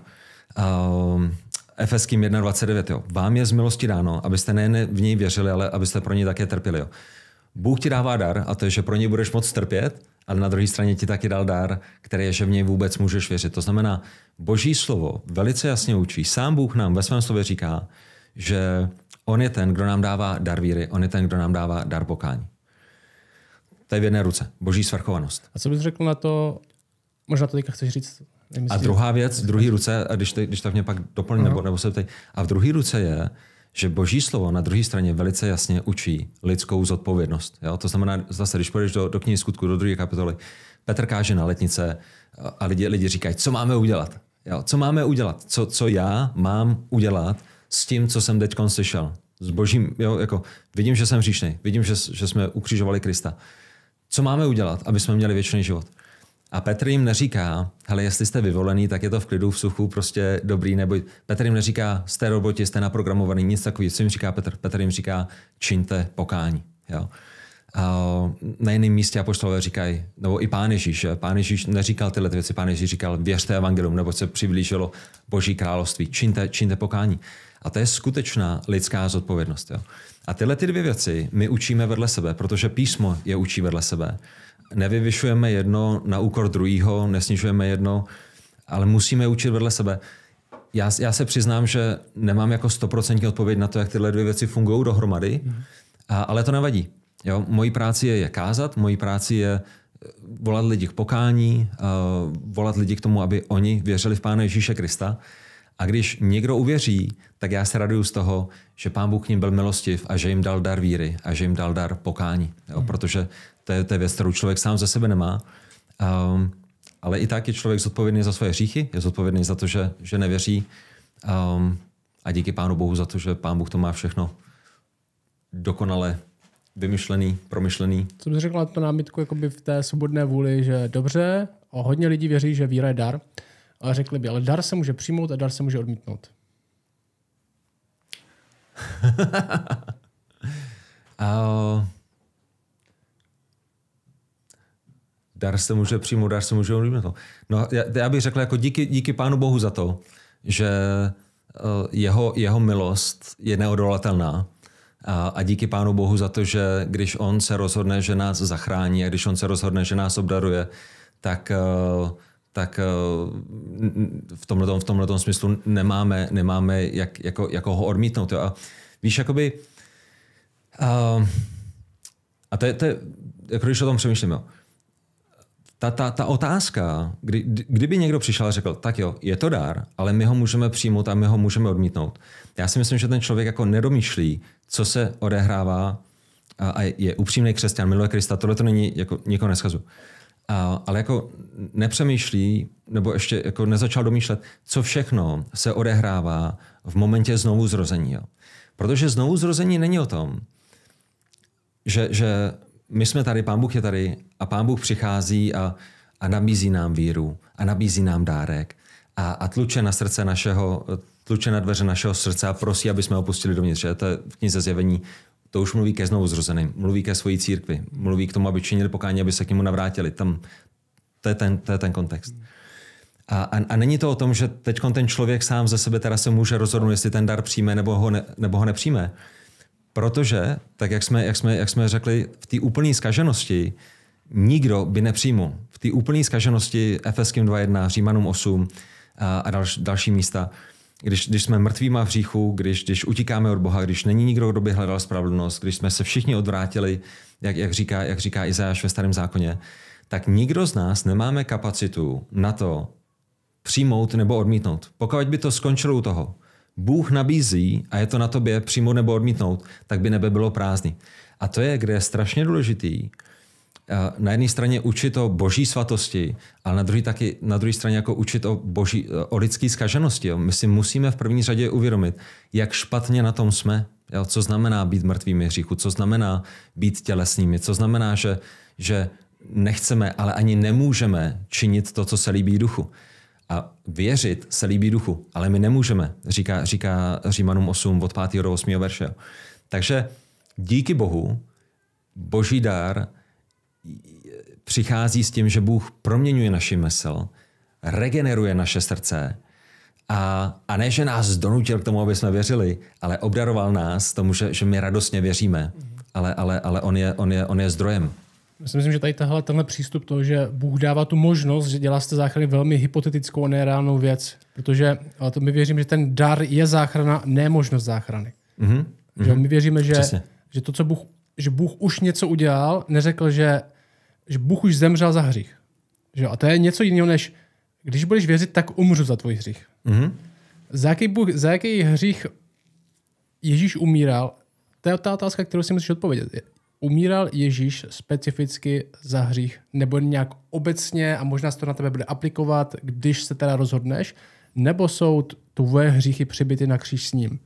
Um, Efeským 1.29, jo. Vám je z milosti dáno, abyste nejen v něj věřili, ale abyste pro něj také trpěli, jo. Bůh ti dává dar a to je, že pro něj budeš moc trpět, ale na druhé straně ti taky dal dar, který je, že v něj vůbec můžeš věřit. To znamená, boží slovo velice jasně učí. Sám Bůh nám ve svém slově říká, že on je ten, kdo nám dává dar víry, on je ten, kdo nám dává dar pokání. To je v jedné ruce, boží svrchovanost. A co bys
řekl na to, možná to teďka chceš říct, Nemyslí, A druhá
věc, v druhé ruce, a když, te, když tak mě pak doplň, uh-huh. nebo, nebo se ptej, a v druhé ruce je, že boží slovo na druhé straně velice jasně učí lidskou zodpovědnost. Jo? To znamená, zase, když půjdeš do, do knihy skutku, do druhé kapitoly, Petr káže na letnice a lidi, lidi říkají, co máme udělat? Jo? Co máme udělat? Co, co já mám udělat s tím, co jsem teď slyšel? S božím, jo? Jako, vidím, že jsem říšnej, vidím, že, že jsme ukřižovali Krista. Co máme udělat, aby jsme měli věčný život? A Petr jim neříká, hele, jestli jste vyvolený, tak je to v klidu, v suchu, prostě dobrý, nebo Petr jim neříká, jste roboti, jste naprogramovaný, nic takového. Co jim říká Petr? Petr jim říká, čiňte pokání. Jo? A na jiném místě apoštolové říkají, nebo i pán Ježíš, pán Ježíš neříkal tyhle věci, pán Ježíš říkal, věřte evangelium, nebo se přiblížilo boží království, čiňte, čiňte pokání. A to je skutečná lidská zodpovědnost. Jo? A tyhle ty dvě věci my učíme vedle sebe, protože písmo je učí vedle sebe nevyvyšujeme jedno na úkor druhého, nesnižujeme jedno, ale musíme učit vedle sebe. Já, já se přiznám, že nemám jako stoprocentní odpověď na to, jak tyhle dvě věci fungují dohromady, a, ale to nevadí. Jo, mojí práci je, je kázat, mojí práci je eh, volat lidi k pokání, a, eh, volat lidi k tomu, aby oni věřili v Pána Ježíše Krista. A když někdo uvěří, tak já se raduju z toho, že Pán Bůh k ním byl milostiv a že jim dal dar víry a že jim dal dar pokání. Jo? Protože to je, to je věc, kterou člověk sám ze sebe nemá. Um, ale i tak je člověk zodpovědný za svoje hříchy, je zodpovědný za to, že, že nevěří. Um, a díky Pánu Bohu za to, že Pán Bůh to má všechno dokonale vymyšlený, promyšlený.
Co bys řekla to námitku jakoby v té svobodné vůli, že dobře, a hodně lidí věří, že víra je dar, ale řekli by, ale dar se může přijmout a dar se může odmítnout.
uh, Dar se může přijmout, dar se může odmítnout. No, no já, já bych řekl jako díky, díky Pánu Bohu za to, že eh, jeho, jeho milost je neodolatelná. A, a díky Pánu Bohu za to, že když On se rozhodne, že nás zachrání a když On se rozhodne, že nás obdaruje, tak, eh, tak eh, v tomhle v tomhletom smyslu nemáme, nemáme jak, jako, jako ho odmítnout. A víš, jakoby... A, a to je, to je jako když o tom přemýšlím, jo ta, ta, ta otázka, kdy, kdyby někdo přišel a řekl, tak jo, je to dár, ale my ho můžeme přijmout a my ho můžeme odmítnout. Já si myslím, že ten člověk jako nedomýšlí, co se odehrává a, a je upřímný křesťan, miluje Krista, tohle to není, jako nikoho neschazu. A, ale jako nepřemýšlí, nebo ještě jako nezačal domýšlet, co všechno se odehrává v momentě znovu zrození. Jo. Protože znovu zrození není o tom, že, že my jsme tady, pán Bůh je tady a pán Bůh přichází a, a nabízí nám víru a nabízí nám dárek a, a tluče na srdce našeho, tluče na dveře našeho srdce a prosí, aby jsme opustili dovnitř. To je v knize zjevení to už mluví ke znovu zrozeným, mluví ke svojí církvi, mluví k tomu, aby činili pokání, aby se k němu navrátili. Tam, to, je ten, to je ten kontext. A, a, a není to o tom, že teď ten člověk sám ze sebe teda se může rozhodnout, jestli ten dar přijme nebo ho, ne, nebo ho nepřijme. Protože, tak jak jsme, jak jsme, jak jsme řekli, v té úplné zkaženosti nikdo by nepřijmul. V té úplné zkaženosti FSK 2.1, Římanům 8 a, a dalš, další místa, když, když jsme mrtvýma v říchu, když, když utíkáme od Boha, když není nikdo, kdo by hledal spravedlnost, když jsme se všichni odvrátili, jak, jak, říká, jak říká Izajáš ve starém zákoně, tak nikdo z nás nemáme kapacitu na to přijmout nebo odmítnout. Pokud by to skončilo u toho, Bůh nabízí a je to na tobě přímo nebo odmítnout, tak by nebe bylo prázdný. A to je, kde je strašně důležitý eh, na jedné straně učit o boží svatosti, ale na druhé taky na druhé straně jako učit o, boží, eh, o lidské zkaženosti. Jo. My si musíme v první řadě uvědomit, jak špatně na tom jsme. Jo. Co znamená být mrtvými hříchu, co znamená být tělesnými, co znamená, že, že nechceme, ale ani nemůžeme činit to, co se líbí duchu. A věřit se líbí duchu, ale my nemůžeme, říká, říká Římanům 8 od 5. do 8. verše. Takže díky Bohu, boží dar přichází s tím, že Bůh proměňuje naši mysl, regeneruje naše srdce a, a ne, že nás donutil k tomu, aby jsme věřili, ale obdaroval nás tomu, že, že my radostně věříme, mhm. ale, ale, ale on, je, on, je, on je zdrojem.
Já si myslím, že tady tahle, tenhle přístup, to, že Bůh dává tu možnost, že dělá z té záchrany velmi hypotetickou a nereálnou věc, protože ale to my věříme, že ten dar je záchrana, ne možnost záchrany. Mm-hmm. Že my věříme, že, že to, co Bůh, že Bůh už něco udělal, neřekl, že, že Bůh už zemřel za hřích. Že? A to je něco jiného, než když budeš věřit, tak umřu za tvůj hřích. Mm-hmm. Za, jaký Bůh, za jaký hřích Ježíš umíral, to je ta otázka, kterou si musíš odpovědět. Umíral Ježíš specificky za hřích nebo nějak obecně a možná se to na tebe bude aplikovat, když se teda rozhodneš, nebo jsou tvoje hříchy přibity na kříž s ním?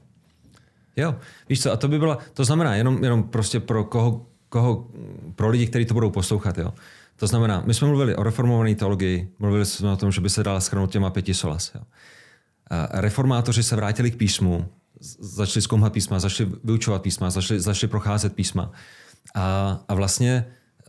Jo, víš co, a to by byla, to znamená jenom, jenom prostě pro koho, koho, pro lidi, kteří to budou poslouchat, jo. To znamená, my jsme mluvili o reformované teologii, mluvili jsme o tom, že by se dala schrnout těma pěti solas. Jo. A reformátoři se vrátili k písmu, začali zkoumat písma, začali vyučovat písma, začali, začali procházet písma. A, a vlastně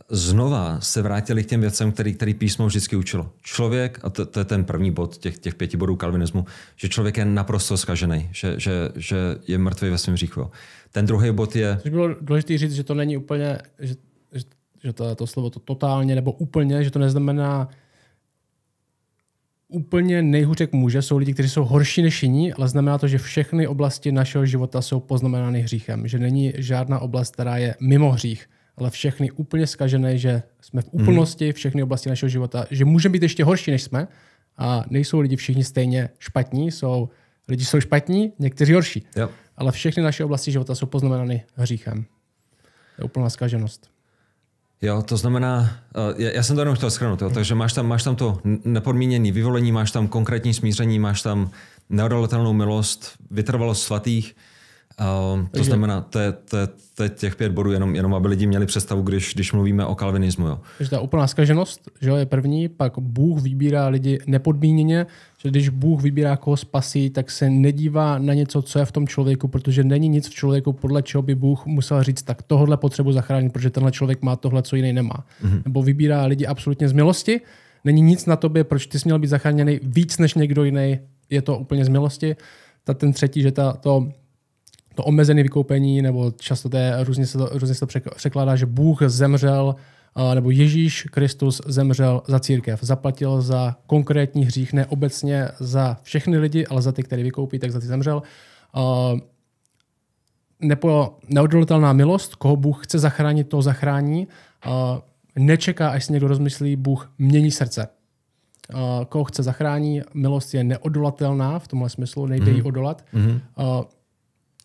znova se vrátili k těm věcem, který, který písmo vždycky učilo. Člověk, a to, to je ten první bod těch, těch pěti bodů kalvinismu, že člověk je naprosto zkažený, že, že, že je mrtvý ve svém říchu. Ten druhý bod je... Což
bylo důležité říct, že to není úplně, že, že, že to, to slovo to totálně nebo úplně, že to neznamená úplně nejhůř, může. Jsou lidi, kteří jsou horší než jiní, ale znamená to, že všechny oblasti našeho života jsou poznamenány hříchem. Že není žádná oblast, která je mimo hřích, ale všechny úplně skažené, že jsme v mhm. úplnosti, všechny oblasti našeho života, že můžeme být ještě horší, než jsme. A nejsou lidi všichni stejně špatní, jsou lidi jsou špatní, někteří horší. Jo. Ale všechny naše oblasti života jsou poznamenány hříchem. To je úplná skaženost.
Jo, to znamená, eh, já, já jsem to jenom chtěl schrnout, jo, takže máš tam, máš tam to nepodmíněné vyvolení, máš tam konkrétní smíření, máš tam neodolatelnou milost, vytrvalost svatých, Ehm, to znamená, to je, to, je, to je těch pět bodů, jenom, jenom aby lidi měli představu, když, když mluvíme o kalvinismu. Jo.
Takže ta úplná zkaženost že je první, pak Bůh vybírá lidi nepodmíněně, že když Bůh vybírá, koho spasí, tak se nedívá na něco, co je v tom člověku, protože není nic v člověku, podle čeho by Bůh musel říct, tak tohle potřebu zachránit, protože tenhle člověk má tohle, co jiný nemá. Mm-hmm. Nebo vybírá lidi absolutně z milosti, není nic na tobě, proč ty jsi měl být zachráněný víc než někdo jiný, je to úplně z milosti. Ta, ten třetí, že ta, to to omezené vykoupení, nebo často to je, různě se to, různě se to překládá, že Bůh zemřel, nebo Ježíš Kristus zemřel za církev. Zaplatil za konkrétní hřích, ne obecně za všechny lidi, ale za ty, které vykoupí, tak za ty zemřel. Nepo, neodolitelná milost, koho Bůh chce zachránit, to zachrání. Nečeká, až si někdo rozmyslí, Bůh mění srdce. Koho chce zachránit, milost je neodolatelná, v tomhle smyslu nejde mm-hmm. ji odolat. Mm-hmm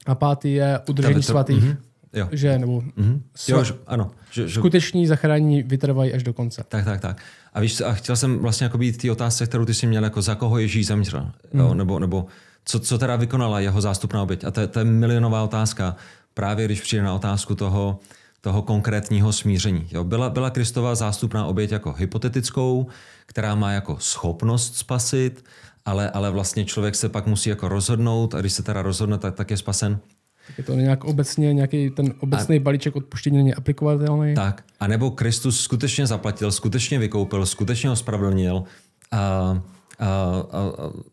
a pátý je udržení vytr... svatých. Mm-hmm. Jo. Že, nebo mm-hmm. sva... jo, že, ano, že, že... skuteční zachrání vytrvají až do konce. Tak, tak, tak.
A víš, a chtěl jsem vlastně jako být té otázce, kterou ty jsi měl, jako za koho Ježíš zemřel, mm. jo, mhm. nebo, nebo co, co teda vykonala jeho zástupná oběť. A to, to je milionová otázka, právě když přijde na otázku toho, toho konkrétního smíření. Jo, byla, byla Kristova zástupná oběť jako hypotetickou, která má jako schopnost spasit, ale, ale vlastně člověk se pak musí jako rozhodnout a když se teda rozhodne, tak, tak je spasen.
Tak je to nějak obecně, nějaký ten obecný a, balíček odpuštění není aplikovatelný. Tak,
a nebo Kristus skutečně zaplatil, skutečně vykoupil, skutečně ho spravedlnil a, a, a,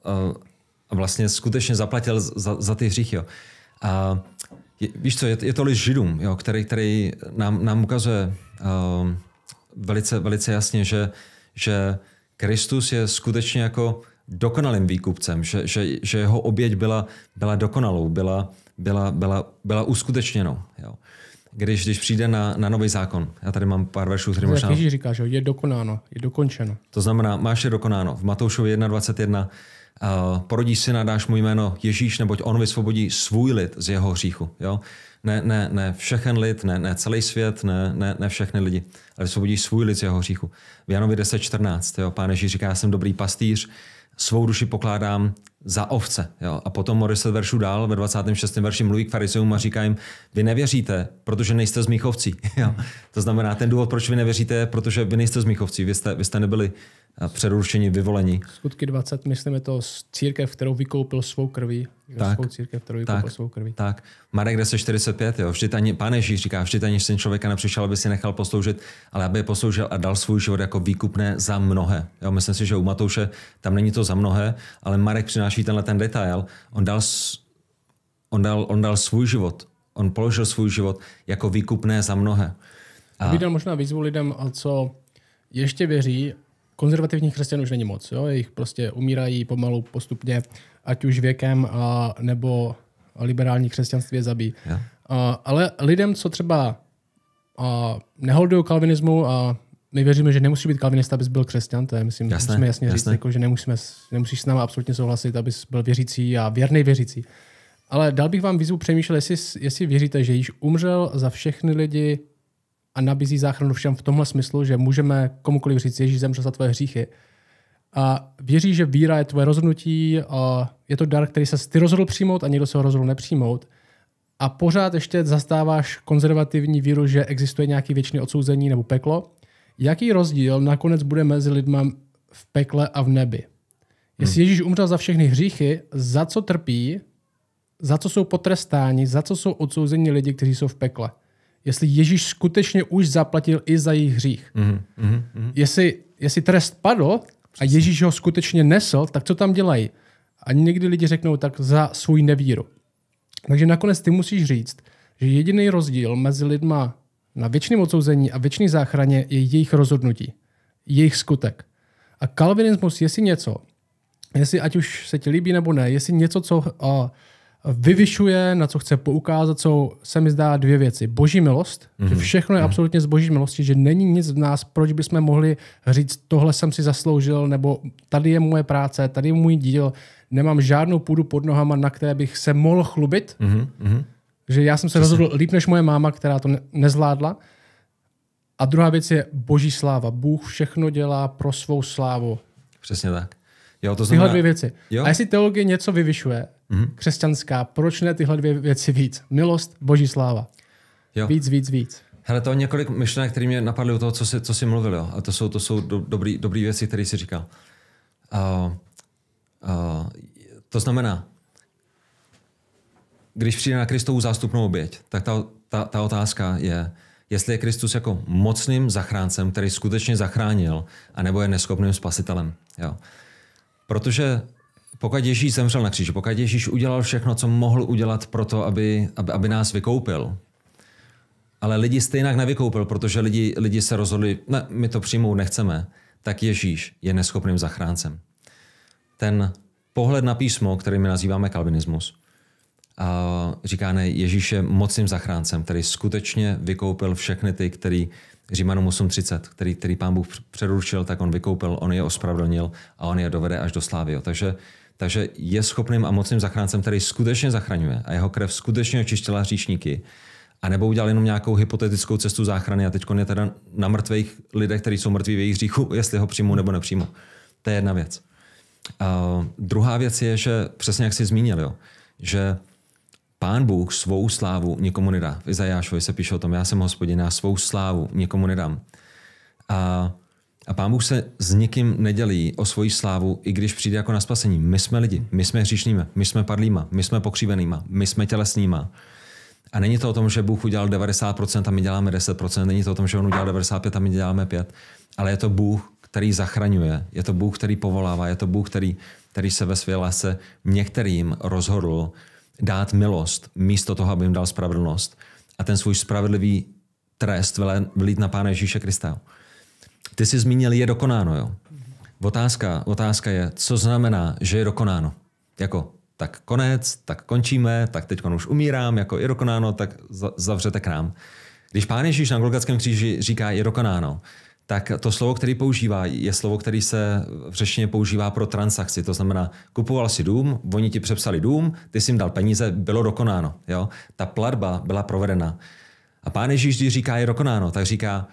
a, a vlastně skutečně zaplatil za, za ty hřích, Jo. A, je, víš co, je, je to list židům, jo, který, který nám, nám ukazuje uh, velice, velice jasně, že, že Kristus je skutečně jako dokonalým výkupcem, že, že, že jeho oběť byla, byla dokonalou, byla, byla, byla, byla uskutečněnou. Jo. Když, když přijde na, na nový zákon, já tady mám pár veršů, který možná... Ježíš
říká, že je dokonáno, je dokončeno.
To znamená, máš je dokonáno. V Matoušovi 1.21 uh, eh, porodí syna, dáš mu jméno Ježíš, neboť on vysvobodí svůj lid z jeho hříchu. Jo? Ne, ne, ne všechen lid, ne, ne celý svět, ne, ne, ne všechny lidi, ale vysvobodí svůj lid z jeho hříchu. V Janovi 10.14, jo? pán Ježíš říká, já jsem dobrý pastýř, svou duši pokládám za ovce. Jo. A potom Morris veršu dál ve 26. verši mluví k farizeům a říká jim, vy nevěříte, protože nejste z Míchovcí. Jo. To znamená, ten důvod, proč vy nevěříte, je, protože vy nejste z Míchovcí, vy jste, vy jste nebyli přerušení vyvolení.
Skutky 20, myslím, je to církev, kterou vykoupil svou krví. Tak, svou církev, kterou vykoupil tak, svou krví.
Tak. Marek 10.45, jo. Vždyť ani, pane Ježíš říká, vždyť ani syn člověka nepřišel, aby si nechal posloužit, ale aby posloužil a dal svůj život jako výkupné za mnohé. Jo, myslím si, že u Matouše tam není to za mnohé, ale Marek přináší tenhle ten detail. On dal, on dal, on dal svůj život, on položil svůj život jako výkupné za mnohé. A... Vydal
možná výzvu lidem, co ještě věří, konzervativních křesťanů už není moc. Jo? Jejich prostě umírají pomalu, postupně, ať už věkem a, nebo liberální křesťanství je zabí. Yeah. A, ale lidem, co třeba a, neholdují kalvinismu a my věříme, že nemusí být kalvinista, abys byl křesťan, to je, myslím, jasné, musíme jasně jasné. říct, jako, že nemusíme, nemusíš s námi absolutně souhlasit, abys byl věřící a věrný věřící. Ale dal bych vám výzvu přemýšlet, jestli, jestli věříte, že již umřel za všechny lidi a nabízí záchranu všem v tomhle smyslu, že můžeme komukoliv říct, Ježíš zemřel za tvoje hříchy. A věří, že víra je tvoje rozhodnutí, a je to dar, který se ty rozhodl přijmout a někdo se ho rozhodl nepřijmout. A pořád ještě zastáváš konzervativní víru, že existuje nějaký věčné odsouzení nebo peklo. Jaký rozdíl nakonec bude mezi lidmi v pekle a v nebi? Jestli hmm. Ježíš umřel za všechny hříchy, za co trpí, za co jsou potrestáni, za co jsou odsouzeni lidi, kteří jsou v pekle? jestli Ježíš skutečně už zaplatil i za jejich hřích. Mm-hmm, mm-hmm. Jestli, jestli trest padl a Ježíš ho skutečně nesl, tak co tam dělají? A někdy lidi řeknou tak za svůj nevíru. Takže nakonec ty musíš říct, že jediný rozdíl mezi lidma na věčném odsouzení a věčné záchraně je jejich rozhodnutí, jejich skutek. A kalvinismus, jestli něco, jestli ať už se ti líbí nebo ne, jestli něco, co uh, vyvyšuje, na co chce poukázat, co se mi zdá, dvě věci. Boží milost, mm-hmm. že mhm. všechno je mhm. absolutně z boží milosti, že není nic v nás, proč bychom mohli říct, tohle jsem si zasloužil, nebo tady je moje práce, tady je můj díl, nemám žádnou půdu pod nohama, na které bych se mohl chlubit, mm-hmm. že já jsem se Přesně. rozhodl líp než moje máma, která to ne- nezvládla. A druhá věc je boží sláva. Bůh všechno dělá pro svou slávu.
Přesně tak. Jo, to znamená... Tyhle dvě věci. Jo? A jestli
teologie něco vyvyšuje, mm-hmm. křesťanská, proč ne tyhle dvě věci víc? Milost, boží sláva. Jo. Víc, víc, víc.
Hele, to je několik myšlenek, které mě napadly u toho, co jsi, co jsi mluvil. Jo? A to jsou, to jsou do, dobrý, dobrý věci, které jsi říkal. Uh, uh, to znamená, když přijde na Kristovu zástupnou oběť, tak ta, ta, ta otázka je, jestli je Kristus jako mocným zachráncem, který skutečně zachránil, anebo je neschopným spasitelem. Jo. Protože pokud Ježíš zemřel na kříži, pokud Ježíš udělal všechno, co mohl udělat pro to, aby, aby, aby nás vykoupil, ale lidi stejně nevykoupil, protože lidi, lidi se rozhodli, ne, my to přijmout nechceme, tak Ježíš je neschopným zachráncem. Ten pohled na písmo, který my nazýváme kalvinismus, říká ne, Ježíš je mocným zachráncem, který skutečně vykoupil všechny ty, který, Římanům 8.30, který, který pán Bůh předurčil, tak on vykoupil, on je ospravedlnil a on je dovede až do slávy. Jo. Takže, takže je schopným a mocným zachráncem, který skutečně zachraňuje a jeho krev skutečně očištila hříšníky. A nebo udělal jenom nějakou hypotetickou cestu záchrany a teď je teda na mrtvých lidech, kteří jsou mrtví v jejich říchu, jestli ho přijmu nebo nepřijmu. To je jedna věc. Uh, druhá věc je, že přesně jak jsi zmínil, jo, že Pán Bůh svou slávu nikomu nedá. V Izajášovi se píše o tom, já jsem hospodin, já svou slávu nikomu nedám. A, a pán Bůh se s nikým nedělí o svoji slávu, i když přijde jako na spasení. My jsme lidi, my jsme hříšnými, my jsme padlýma, my jsme pokřivenýma, my jsme tělesnýma. A není to o tom, že Bůh udělal 90% a my děláme 10%, není to o tom, že On udělal 95% a my děláme 5%, ale je to Bůh, který zachraňuje, je to Bůh, který povolává, je to Bůh, který, který se ve své lese některým rozhodl dát milost místo toho, aby jim dal spravedlnost a ten svůj spravedlivý trest vylít na Pána Ježíše Krista. Ty jsi zmínil, je dokonáno. Jo? Otázka, otázka je, co znamená, že je dokonáno. Jako, tak konec, tak končíme, tak teď už umírám, jako je dokonáno, tak zavřete k nám. Když Pán Ježíš na Golgatském kříži říká, je dokonáno, tak to slovo, který používá, je slovo, který se v řečtině používá pro transakci. To znamená, kupoval si dům, oni ti přepsali dům, ty jsi jim dal peníze, bylo dokonáno. Jo? Ta platba byla provedena. A pán Ježíš, když říká, je dokonáno, tak říká,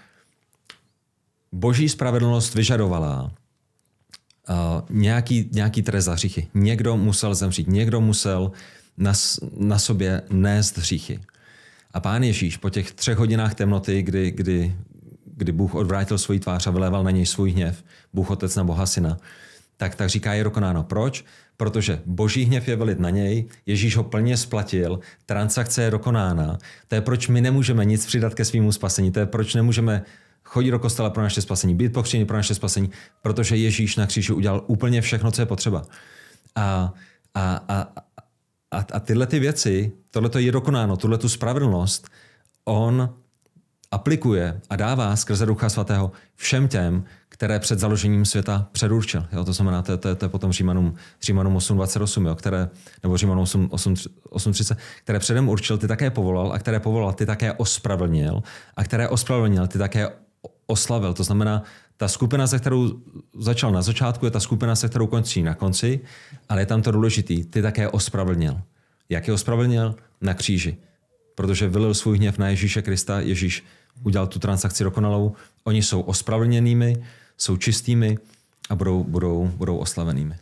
boží spravedlnost vyžadovala uh, nějaký, nějaký trest za hříchy. Někdo musel zemřít, někdo musel na, na sobě nést hříchy. A pán Ježíš po těch třech hodinách temnoty, kdy, kdy, kdy Bůh odvrátil svůj tvář a vyléval na něj svůj hněv, Bůh otec na Boha syna, tak, tak říká je dokonáno. Proč? Protože boží hněv je velit na něj, Ježíš ho plně splatil, transakce je dokonána. To je proč my nemůžeme nic přidat ke svýmu spasení, to je proč nemůžeme chodit do kostela pro naše spasení, být pokřtěni pro naše spasení, protože Ježíš na kříži udělal úplně všechno, co je potřeba. A, a, a, a, a tyhle ty věci, tohle je dokonáno, tuhle tu spravedlnost, on aplikuje a dává skrze Ducha Svatého všem těm, které před založením světa předurčil. Jo, to znamená, to, to, to je potom Římanům, Římanům 8.28, jo, které, nebo Římanům 8.30, které předem určil, ty také povolal a které povolal, ty také ospravedlnil a které ospravedlnil, ty také oslavil. To znamená, ta skupina, se kterou začal na začátku, je ta skupina, se kterou končí na konci, ale je tam to důležitý. Ty také ospravedlnil. Jak je ospravedlnil? Na kříži. Protože vylil svůj hněv na Ježíše Krista. Ježíš udělal tu transakci dokonalou. Oni jsou ospravedlněnými, jsou čistými a budou, budou, budou oslavenými.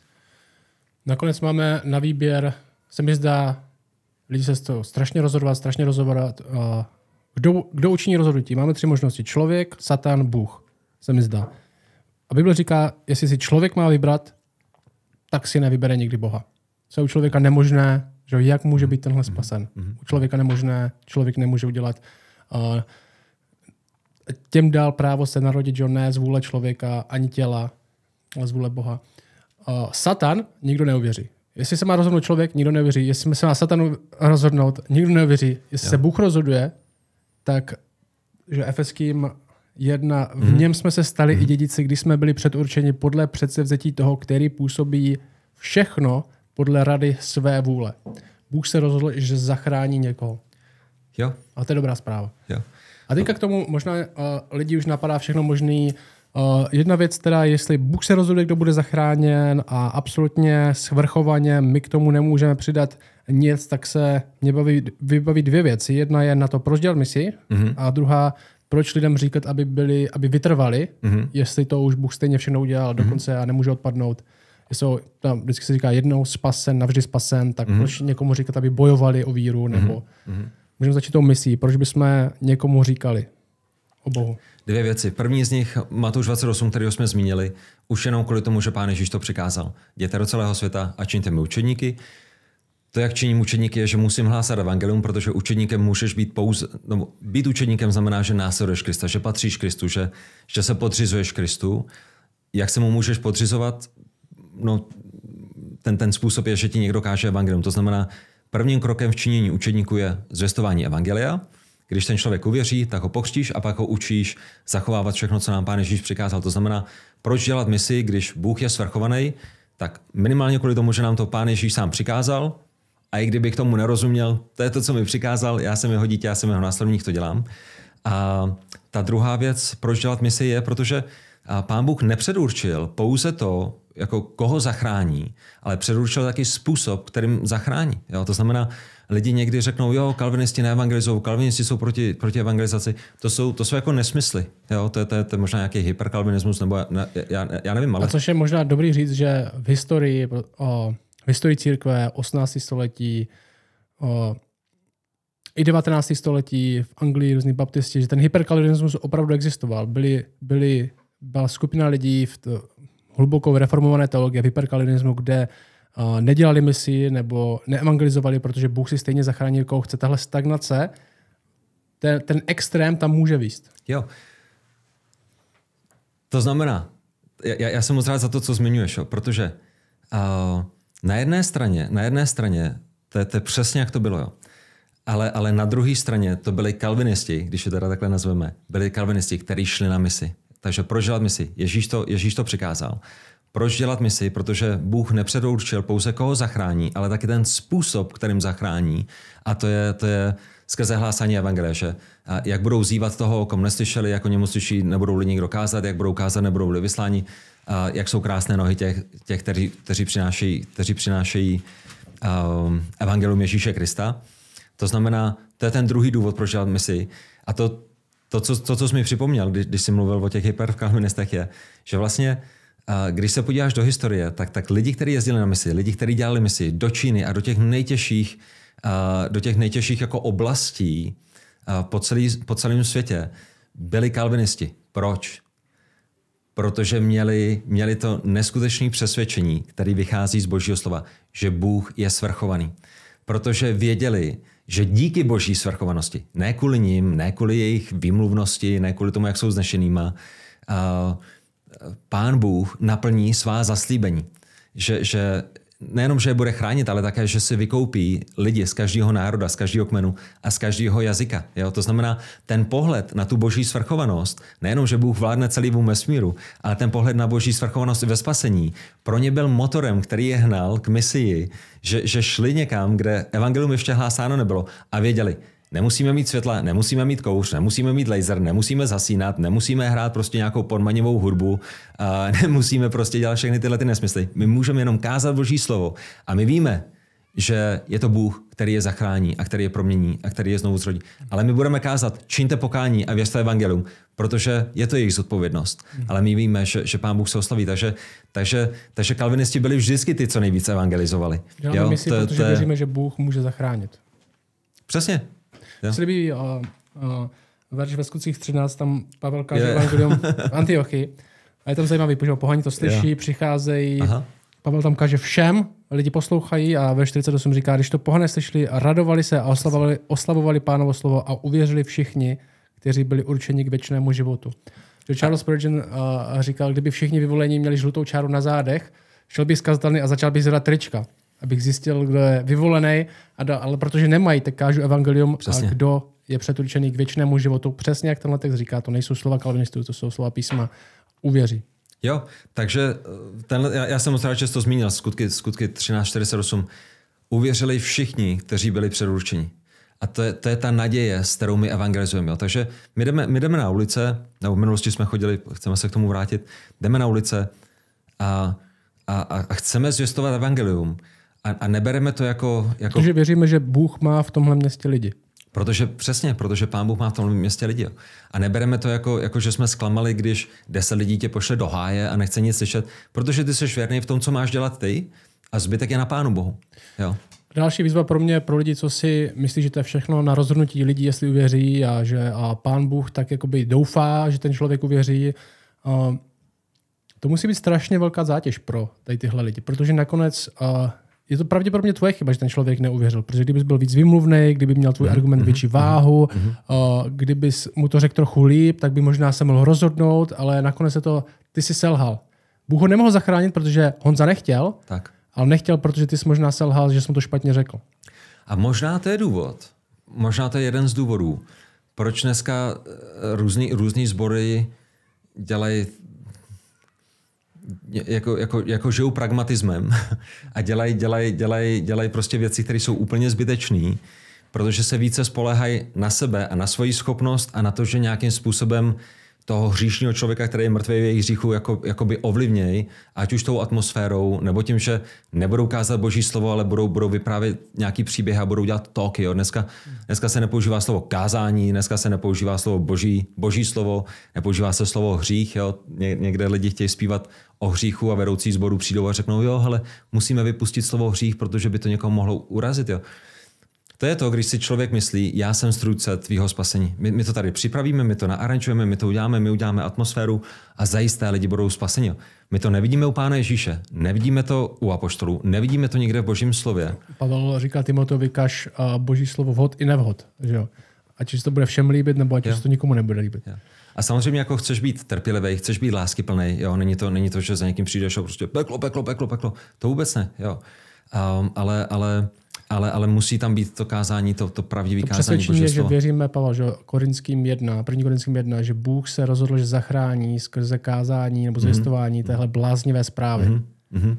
Nakonec máme na výběr, se mi zdá, lidi se z toho strašně rozhodovat, strašně rozhodovat. Eh, kdo, kdo učiní rozhodnutí? Máme tři možnosti. Člověk, Satan, Bůh, se mi zdá. A Bible říká, jestli si člověk má vybrat, tak si nevybere nikdy Boha. Co je u člověka nemožné, že jak může být tenhle mhm. spasen? Mhm. U člověka nemožné, člověk nemůže udělat uh, těm dal právo se narodit, že ne z vůle člověka, ani těla, ale z vůle Boha. Uh, Satan nikdo neuvěří. Jestli se má rozhodnout člověk, nikdo neuvěří. Jestli se má Satan rozhodnout, nikdo neuvěří. Jestli jo. se Bůh rozhoduje, tak že Efeským jedna, v mhm. něm jsme se stali mm. i mhm. dědici, když jsme byli předurčeni podle předsevzetí toho, který působí všechno podle rady své vůle. Bůh se rozhodl, že zachrání někoho. Jo. A to je dobrá zpráva. Jo. A teďka k tomu možná uh, lidi už napadá všechno možný. Uh, jedna věc teda, jestli Bůh se rozhoduje, kdo bude zachráněn a absolutně svrchovaně my k tomu nemůžeme přidat nic, tak se mě baví, vybaví dvě věci. Jedna je na to, proč dělat misi, mm-hmm. a druhá, proč lidem říkat, aby byli, aby vytrvali, mm-hmm. jestli to už Bůh stejně všechno udělal mm-hmm. dokonce a nemůže odpadnout. Jsou, tam vždycky se říká jednou spasen, navždy spasen, tak mm-hmm. proč někomu říkat, aby bojovali o víru nebo... Mm-hmm. Můžeme začít tou misí. Proč bychom někomu říkali o Bohu?
Dvě věci. První z nich, Matouš 28, který jsme zmínili, už jenom kvůli tomu, že Pán Ježíš to přikázal. Jděte do celého světa a čiňte mi učeníky. To, jak činím učeníky, je, že musím hlásat evangelium, protože učeníkem můžeš být pouze... No, být učeníkem znamená, že následuješ Krista, že patříš Kristu, že, že se podřizuješ Kristu. Jak se mu můžeš podřizovat? No, ten, ten způsob je, že ti někdo káže evangelium. To znamená, Prvním krokem v činění učeníku je zvěstování Evangelia. Když ten člověk uvěří, tak ho pokřtíš a pak ho učíš zachovávat všechno, co nám Pán Ježíš přikázal. To znamená, proč dělat misi, když Bůh je svrchovaný, tak minimálně kvůli tomu, že nám to Pán Ježíš sám přikázal, a i kdybych tomu nerozuměl, to je to, co mi přikázal, já jsem jeho dítě, já jsem jeho následník, to dělám. A ta druhá věc, proč dělat misi, je, protože Pán Bůh nepředurčil pouze to, jako koho zachrání, ale předurčil taky způsob, kterým zachrání. Jo? To znamená, lidi někdy řeknou, jo, kalvinisti neevangelizují, kalvinisti jsou proti, proti evangelizaci. To jsou, to jsou jako nesmysly. Jo? To, je, to, je, to je možná nějaký hyperkalvinismus, nebo já, já, já nevím. Ale... A což je
možná dobrý říct, že v historii, o, v historii církve 18. století, o, i 19. století v Anglii různí baptisti, že ten hyperkalvinismus opravdu existoval. Byli, byli, byla skupina lidí v, to, hlubokou reformované teologie hyperkalinismu, kde eh, nedělali misi nebo neevangelizovali, protože Bůh si stejně zachránil, koho chce. Tahle stagnace, ten, ten extrém tam může výst.
Jo. To znamená, já, já jsem moc rád za to, co zmiňuješ, jo, protože uh, na jedné straně, na jedné straně, to, to je přesně jak to bylo, jo. Ale, ale na druhé straně to byli kalvinisti, když je teda takhle nazveme, byli kalvinisti, kteří šli na misi. Takže proč dělat misi? Ježíš to, Ježíš to přikázal. Proč dělat misi? Protože Bůh nepředurčil pouze koho zachrání, ale taky ten způsob, kterým zachrání. A to je, to je skrze hlásání evangelia, že jak budou zývat toho, kom neslyšeli, jak o němu slyší, nebudou lidi nikdo kázat, jak budou kázat, nebudou lidi vysláni, jak jsou krásné nohy těch, těch kteří, kteří přinášejí, kteří přinášejí um, evangelium Ježíše Krista. To znamená, to je ten druhý důvod, proč dělat misi. A to, to, co, to, co jsi mi připomněl, když, když jsi mluvil o těch městech, je, že vlastně když se podíváš do historie, tak, tak lidi, kteří jezdili na misi, lidi, kteří dělali misi do Číny a do těch nejtěžších, do těch nejtěžších jako oblastí po, celý, po celém světě, byli kalvinisti. Proč? Protože měli, měli to neskutečné přesvědčení, které vychází z božího slova, že Bůh je svrchovaný. Protože věděli, že díky boží svrchovanosti, ne kvůli ním, ne kvůli jejich výmluvnosti, ne kvůli tomu, jak jsou znešenýma, eh, eh, pán Bůh naplní svá zaslíbení. Že, že nejenom, že je bude chránit, ale také, že si vykoupí lidi z každého národa, z každého kmenu a z každého jazyka. Jo? To znamená, ten pohled na tu boží svrchovanost, nejenom, že Bůh vládne celému vesmíru, ale ten pohled na boží svrchovanost i ve spasení, pro ně byl motorem, který je hnal k misii, že, že šli někam, kde evangelium ještě hlásáno nebylo a věděli, Nemusíme mít světla, nemusíme mít kouř, nemusíme mít laser, nemusíme zasínat, nemusíme hrát prostě nějakou podmanivou hudbu, uh, nemusíme prostě dělat všechny tyhle ty nesmysly. My můžeme jenom kázat Boží slovo a my víme, že je to Bůh, který je zachrání a který je promění a který je znovu zrodí. Ale my budeme kázat, čiňte pokání a věřte evangelium, protože je to jejich zodpovědnost. Mhm. Ale my víme, že, že pán Bůh se oslaví, takže, takže, takže kalvinisti byli vždycky ty, co nejvíce evangelizovali. Děláme my si to, protože to... věříme,
že Bůh může zachránit. Přesně, Jo. Se líbí o, o verš ve skutcích 13, tam Pavel káže yeah. evangelium v A je tam zajímavý, protože pohani to slyší, yeah. přicházejí, Aha. Pavel tam káže všem, lidi poslouchají a ve 48 říká, když to pohane slyšeli, radovali se a oslavovali, oslavovali pánovo slovo a uvěřili všichni, kteří byli určeni k věčnému životu. Že Charles Spurgeon uh, říkal, kdyby všichni vyvolení měli žlutou čáru na zádech, šel by z a začal by zvedat trička abych zjistil, kdo je vyvolený, ale protože nemají, tak kážu evangelium, Přesně. a kdo je předurčený k věčnému životu. Přesně jak tenhle text říká, to nejsou slova kalvinistů, to jsou slova písma. Uvěří.
Jo, takže eh, tenhle, já, já jsem moc rád, že to zmínil, skutky, skutky 13.48. Uvěřili všichni, kteří byli předurčeni. A to je, to je ta naděje, s kterou my evangelizujeme. Jo. Takže my jdeme, my jdeme na ulice, nebo v minulosti jsme chodili, chceme se k tomu vrátit, jdeme na ulice a, a, a chceme zvěstovat evangelium a, a nebereme to jako, jako... Protože
věříme, že Bůh má v tomhle městě lidi.
Protože přesně, protože pán Bůh má v tom městě lidi. A nebereme to jako, jako, že jsme zklamali, když deset lidí tě pošle do háje a nechce nic slyšet, protože ty jsi věrný v tom, co máš dělat ty a zbytek je na pánu Bohu. Jo.
Další výzva pro mě, pro lidi, co si myslí, že to je všechno na rozhodnutí lidí, jestli uvěří a že a pán Bůh tak jakoby doufá, že ten člověk uvěří. Uh, to musí být strašně velká zátěž pro tady tyhle lidi, protože nakonec uh, je to pravděpodobně tvoje chyba, že ten člověk neuvěřil, protože kdybys byl víc vymluvný, kdyby měl tvůj mhm. argument mhm. větší mhm. váhu, eh, kdybys mu to řekl trochu líp, tak by možná se mohl rozhodnout, ale nakonec se to, ty si selhal. Bůh ho nemohl zachránit, protože Honza nechtěl, tak. ale nechtěl, protože ty jsi možná selhal, že jsem to špatně řekl.
A možná to je důvod. Možná to je jeden z důvodů, proč dneska eh, různý, různý sbory dělají jako, jako, jako žijou pragmatismem a dělají dělaj, dělaj, dělaj prostě věci, které jsou úplně zbytečné, protože se více spolehají na sebe a na svoji schopnost a na to, že nějakým způsobem toho hříšního člověka, který je mrtvý v jejich hříchu, jako, jako by ovlivněj, ať už tou atmosférou, nebo tím, že nebudou kázat boží slovo, ale budou, budou vyprávět nějaký příběh a budou dělat talky. Jo. Dneska, dneska se nepoužívá slovo kázání, dneska se nepoužívá slovo boží, boží slovo, nepoužívá se slovo hřích. Jo. Ně, někde lidi chtějí zpívat o hříchu a vedoucí zboru přijdou a řeknou, jo, ale musíme vypustit slovo hřích, protože by to někoho mohlo urazit. Jo. To je to, když si člověk myslí, já jsem strůjce tvýho spasení. My, my to tady připravíme, my to naarančujeme, my to uděláme, my uděláme atmosféru a zajisté lidi budou spaseni. My to nevidíme u Pána Ježíše, nevidíme to u Apoštolů, nevidíme to nikde v Božím slově.
Pavel říká Timotovi, kaž Boží slovo vhod i nevhod. Že jo? Ať se to bude všem líbit, nebo ať se to nikomu nebude líbit. Jo.
A samozřejmě jako chceš být trpělivý, chceš být láskyplný, jo, není to, není to, že za někým přijdeš a prostě peklo, peklo, peklo, peklo, to vůbec ne, jo. Um, ale, ale ale, ale musí tam být to kázání, to, to pravdivé kázání Božího je, slova. že
věříme, Pavel, že Korinským 1, první Korinským 1, že Bůh se rozhodl, že zachrání skrze kázání nebo mhm. zvěstování mm-hmm. téhle bláznivé zprávy. Mm-hmm.
Mm-hmm.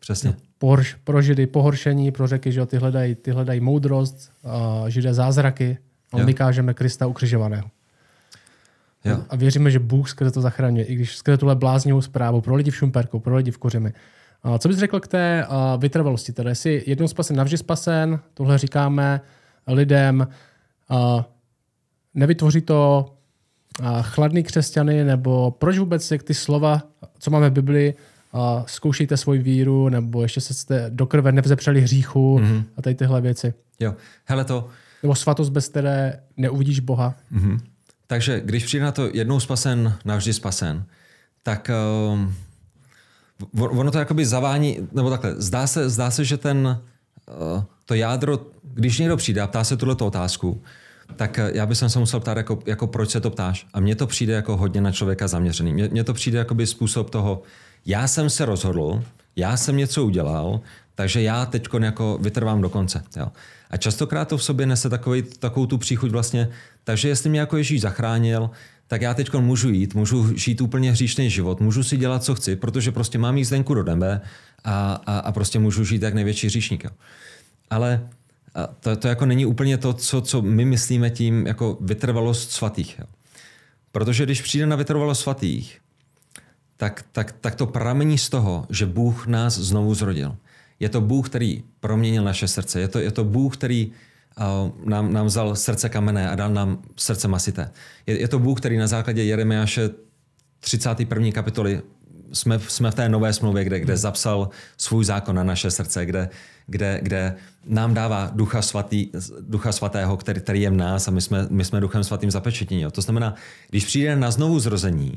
Přesně.
Por, pro židy pohoršení, pro řeky, že ty hledají, ty hledají moudrost, uh, židé zázraky, a my kážeme Krista ukřižovaného. Jo. A věříme, že Bůh skrze to zachraňuje, i když skrze tuhle bláznivou zprávu pro lidi v Šumperku, pro lidi v Kořimi, a co bys řekl k té vytrvalosti? Tedy jsi jednou spasen, navždy spasen, tohle říkáme lidem. nevytvoří to chladný křesťany, nebo proč vůbec jak ty slova, co máme v Biblii, uh, zkoušejte svoji víru, nebo ještě se jste do krve nevzepřeli hříchu mm-hmm. a tady tyhle věci.
Jo, hele to.
Nebo svatost, bez které neuvidíš Boha.
Mm-hmm. Takže když přijde na to jednou spasen, navždy spasen, tak um ono to jakoby zavání, nebo takhle, zdá se, zdá se že ten, eh, to jádro, když někdo přijde a ptá se tuto otázku, tak eh, já bych se musel ptát, jako, jako proč se to ptáš. A mně to přijde jako hodně na člověka zaměřený. Mně, mně to přijde jako by způsob toho, já jsem se rozhodl, já jsem něco udělal, takže já teď jako vytrvám do konce. Jo. A častokrát to v sobě nese takový, takovou tu příchuť vlastně, takže jestli mě jako Ježíš zachránil, tak já teď můžu jít, můžu žít úplně hříšný život, můžu si dělat, co chci, protože prostě mám jízdenku do nebe a, a, a prostě můžu žít jak největší hříšník. Ale to, to jako není úplně to, co, co my myslíme tím jako vytrvalost svatých. Jo. Protože když přijde na vytrvalost svatých, tak, tak, tak to pramení z toho, že Bůh nás znovu zrodil. Je to Bůh, který proměnil naše srdce. Je to, je to Bůh, který nám, nám vzal srdce kamené a dal nám srdce masité. Je, je to Bůh, který na základě Jeremiáše 31. kapitoly jsme, jsme v té nové smlouvě, kde, kde hmm. zapsal svůj zákon na naše srdce, kde, kde, kde nám dává ducha, svatý, ducha svatého, který, který je v nás a my jsme, my jsme duchem svatým zapečetění. To znamená, když přijde na znovu zrození,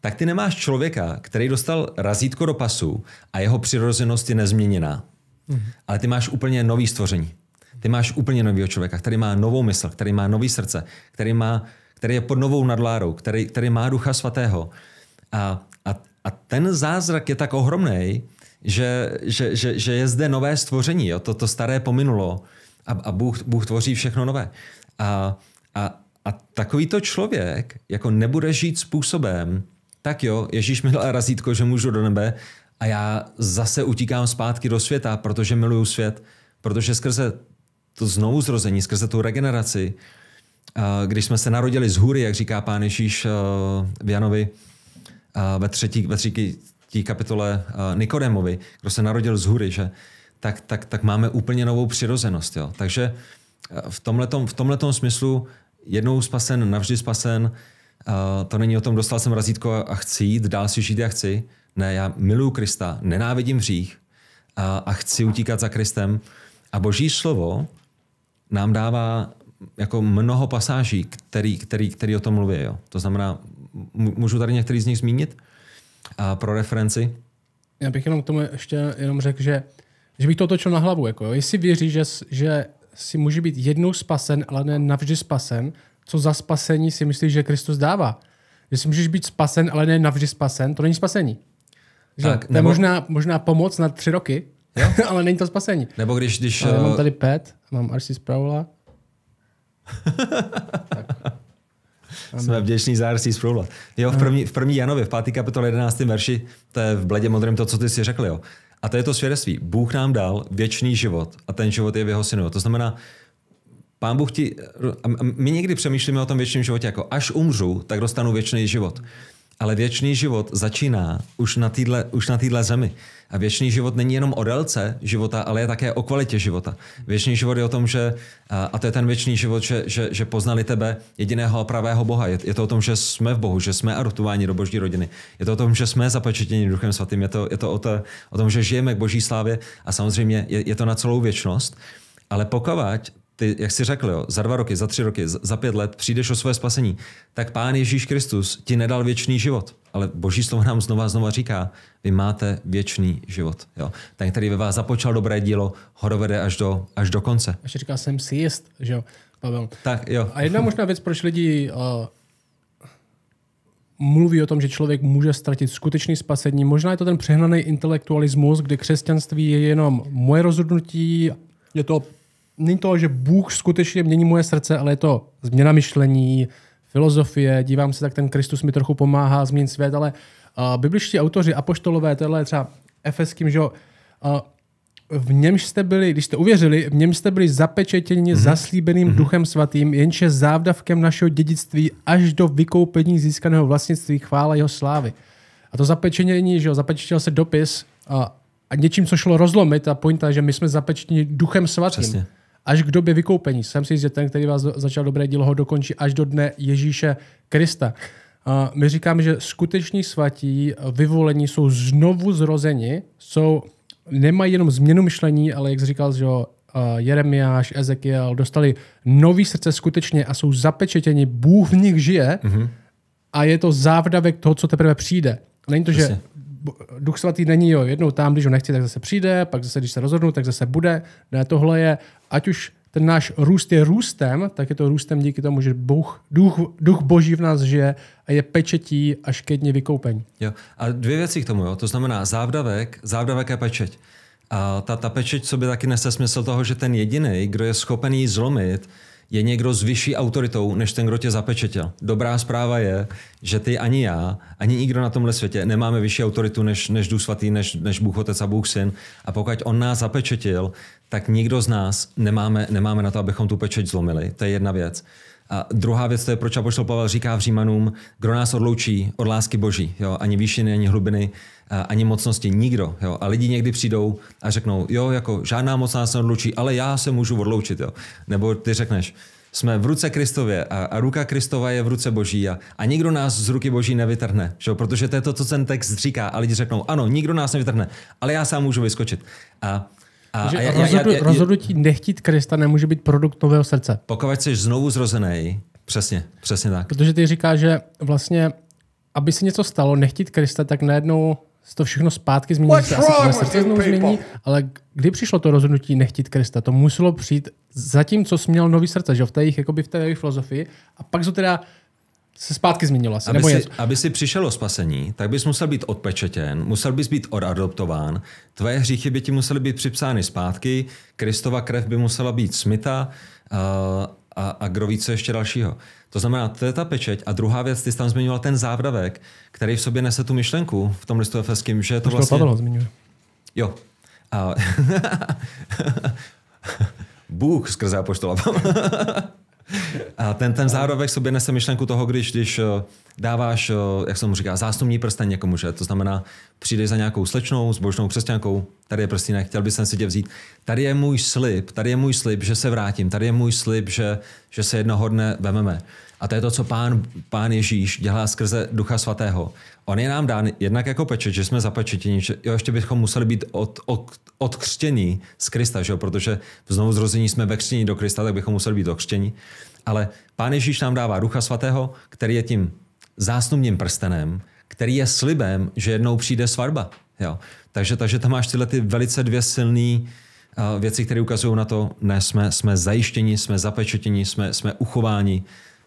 tak ty nemáš člověka, který dostal razítko do pasu a jeho přirozenost je nezměněná. Mhm. Ale ty máš úplně nový stvoření. Ty máš úplně nového člověka, který má novou mysl, který má nový srdce, který, má, který je pod novou nadlárou, který, který má ducha svatého. A, a, a ten zázrak je tak ohromný, že, že, že, že je zde nové stvoření. Jo? To, to staré pominulo a, a Bůh, Bůh tvoří všechno nové. A, a, a takovýto člověk jako nebude žít způsobem, tak jo, Ježíš mi dal razítko, že můžu do nebe a já zase utíkám zpátky do světa, protože miluju svět, protože skrze to znovuzrození skrze tu regeneraci, když jsme se narodili z hůry, jak říká pán Ježíš eh, v Janovi eh, ve třetí, ve třetí kapitole eh, Nikodemovi, kdo se narodil z hůry, že, tak, tak, tak máme úplně novou přirozenost. Jo. Takže v tomhle v smyslu jednou spasen, navždy spasen, to není o tom, dostal jsem razítko a chci jít, dál si žít jak chci. Ne, já miluju Krista, nenávidím hřích a, a chci utíkat za Kristem. A boží slovo nám dává jako mnoho pasáží, který, který, který o tom mluví. Jo. To znamená, můžu tady některý z nich zmínit a pro referenci?
Já bych jenom k tomu ještě jenom řekl, že, že bych to otočil na hlavu. Jako, jo. Jestli věří, že, že si může být jednou spasen, ale ne navždy spasen, co za spasení si myslíš, že Kristus dává? Že si můžeš být spasen, ale ne navždy spasen, to není spasení. Že? Tak, to je nebo... možná, možná pomoc na tři roky, ale není to spasení. Nebo když... když ale uh... Mám eh, tady pet, mám z Praula.
Jsme vděční za z Sproula. Jo, v první, v první Janově, v 5. kapitole 11. verši, to je v bledě modrém to, co ty si řekl, jo. A to je to svědectví. Bůh nám dal věčný život a ten život je v jeho synu. To znamená, Pán Bůh ti... My někdy přemýšlíme o tom věčném životě jako až umřu, tak dostanu věčný život. Hmm ale věčný život začíná už na téhle už na zemi. A věčný život není jenom o délce života, ale je také o kvalitě života. Věčný život je o tom, že, a to je ten věčný život, že, že, že poznali tebe jediného a pravého Boha. Je, je to o tom, že jsme v Bohu, že jsme adoptováni do Boží rodiny. Je to o tom, že jsme zapečetěni Duchem Svatým. Je to, je to o, to o tom, že žijeme k Boží slávě a samozřejmě je, je to na celou věčnost. Ale pokud ty, jak jsi řekl, jo, za dva roky, za tři roky, za pět let přijdeš o svoje spasení, tak Pán Ježíš Kristus ti nedal věčný život. Ale Boží slovo nám znova a znova říká, vy máte věčný život. Jo. Ten, který ve vás započal dobré dílo, ho dovede až do, až do konce.
Až říká, jsem si jist, že jo, Pavel.
Tak, jo. A
jedna možná věc, proč lidi uh, mluví o tom, že člověk může ztratit skutečný spasení. Možná je to ten přehnaný intelektualismus, kde křesťanství je jenom moje rozhodnutí, je to není to, že Bůh skutečně mění moje srdce, ale je to změna myšlení, filozofie, dívám se, tak ten Kristus mi trochu pomáhá změnit svět, ale uh, eh, bibliští autoři, apoštolové, tohle třeba efeským, že uh, v němž jste byli, když jste uvěřili, v němž jste byli zapečetěni mm-hmm. zaslíbeným mm-hmm. duchem svatým, jenže závdavkem našeho dědictví až do vykoupení získaného vlastnictví chvála jeho slávy. A to zapečenění, že jo, se dopis a, eh, a něčím, co šlo rozlomit, a pointa, že my jsme zapečetěni duchem svatým. Přesně až k době vykoupení. Jsem si že ten, který vás začal dobré dílo, ho dokončí až do dne Ježíše Krista. My říkáme, že skuteční svatí eh, vyvolení jsou znovu zrozeni, jsou, nemají jenom změnu myšlení, ale jak jsi říkal, že eh, Jeremiáš, Ezekiel dostali nový srdce skutečně a jsou zapečetěni, Bůh v nich žije mm-hmm. a je to závdavek toho, co teprve přijde. Není to, Přesně. že duch svatý není, jo, jednou tam, když ho nechci, tak zase přijde, pak zase, když se rozhodnu, tak zase bude. Ne, tohle je, ať už ten náš růst je růstem, tak je to růstem díky tomu, že Bůh, duch, duch boží v nás žije a je pečetí až ke dně vykoupení.
Jo. A dvě věci k tomu, jo. to znamená závdavek, závdavek je pečeť. A ta, ta pečeť by taky nese smysl toho, že ten jediný, kdo je schopen ji zlomit, je někdo s vyšší autoritou, než ten, kdo tě zapečetil. Dobrá zpráva je, že ty ani já, ani nikdo na tomhle světě nemáme vyšší autoritu, než, než Duch Svatý, než, než Bůh Otec a Bůh Syn. A pokud On nás zapečetil, tak nikdo z nás nemáme, nemáme na to, abychom tu pečeť zlomili. To je jedna věc. A druhá věc, to je, proč Apoštol Pavel říká v Římanům, kdo nás odloučí od lásky Boží, jo, ani výšiny, ani hlubiny, ani mocnosti nikdo. Jo. A lidi někdy přijdou a řeknou, jo, jako žádná moc nás neodloučí, ale já se můžu odloučit. Jo. Nebo ty řekneš, jsme v ruce Kristově a, a ruka Kristova je v ruce Boží a, a nikdo nás z ruky Boží nevytrhne, že? protože to je to, co ten text říká a lidi řeknou, ano, nikdo nás nevytrhne, ale já sám můžu vyskočit. A a, a já, rozhodu, já, já, rozhodnutí
nechtít Krista nemůže být produkt nového srdce.
Pokud jsi znovu zrozený, přesně, přesně tak.
Protože ty říkáš, že vlastně, aby se něco stalo, nechtít Krista, tak najednou se to všechno zpátky změní, se asi srdce znovu změní, ale kdy přišlo to rozhodnutí nechtít Krista? To muselo přijít zatímco co měl nový srdce, že v té jejich, jakoby v té jejich filozofii a pak to teda se zpátky změnilo asi. Aby, nebo si, něco.
aby si přišel o spasení, tak bys musel být odpečetěn, musel bys být odadoptován, tvoje hříchy by ti musely být připsány zpátky, Kristova krev by musela být smita uh, eh, a, a kdo ví, co ještě dalšího. To znamená, to je ta pečeť. A druhá věc, ty jsi tam zmiňoval ten závdavek, který v sobě nese tu myšlenku v tom listu efeským, že je to vlastně... Pavel zmiňuje. Jo. A... Bůh skrze apoštola. a ten, ten závdavek sobě nese myšlenku toho, když, když eh, dáváš, eh, jak jsem mu říká, zástupní prsten někomu, že? To znamená, přijdeš za nějakou slečnou, zbožnou křesťankou, tady je prstínek, chtěl bych si tě vzít. Tady je můj slib, tady je můj slib, že se vrátím, tady je můj slib, že, že se jednoho dne vememe. A to je to, co pán, pán Ježíš dělá skrze Ducha Svatého. On je nám dán jednak jako pečeť, že jsme zapečetěni, že jo, ještě bychom museli být od, od, odkřtěni z Krista, že jo? protože v znovu zrození jsme ve křtění do Krista, tak bychom museli být odkřtěni. Ale pán Ježíš nám dává Ducha Svatého, který je tím zásnubním prstenem, který je slibem, že jednou přijde svatba. Jo. Takže, takže tam máš tyhle ty velice dvě silné uh, eh, věci, které ukazují na to, ne, jsme, jsme zajištěni, jsme zapečetěni, jsme, jsme uchováni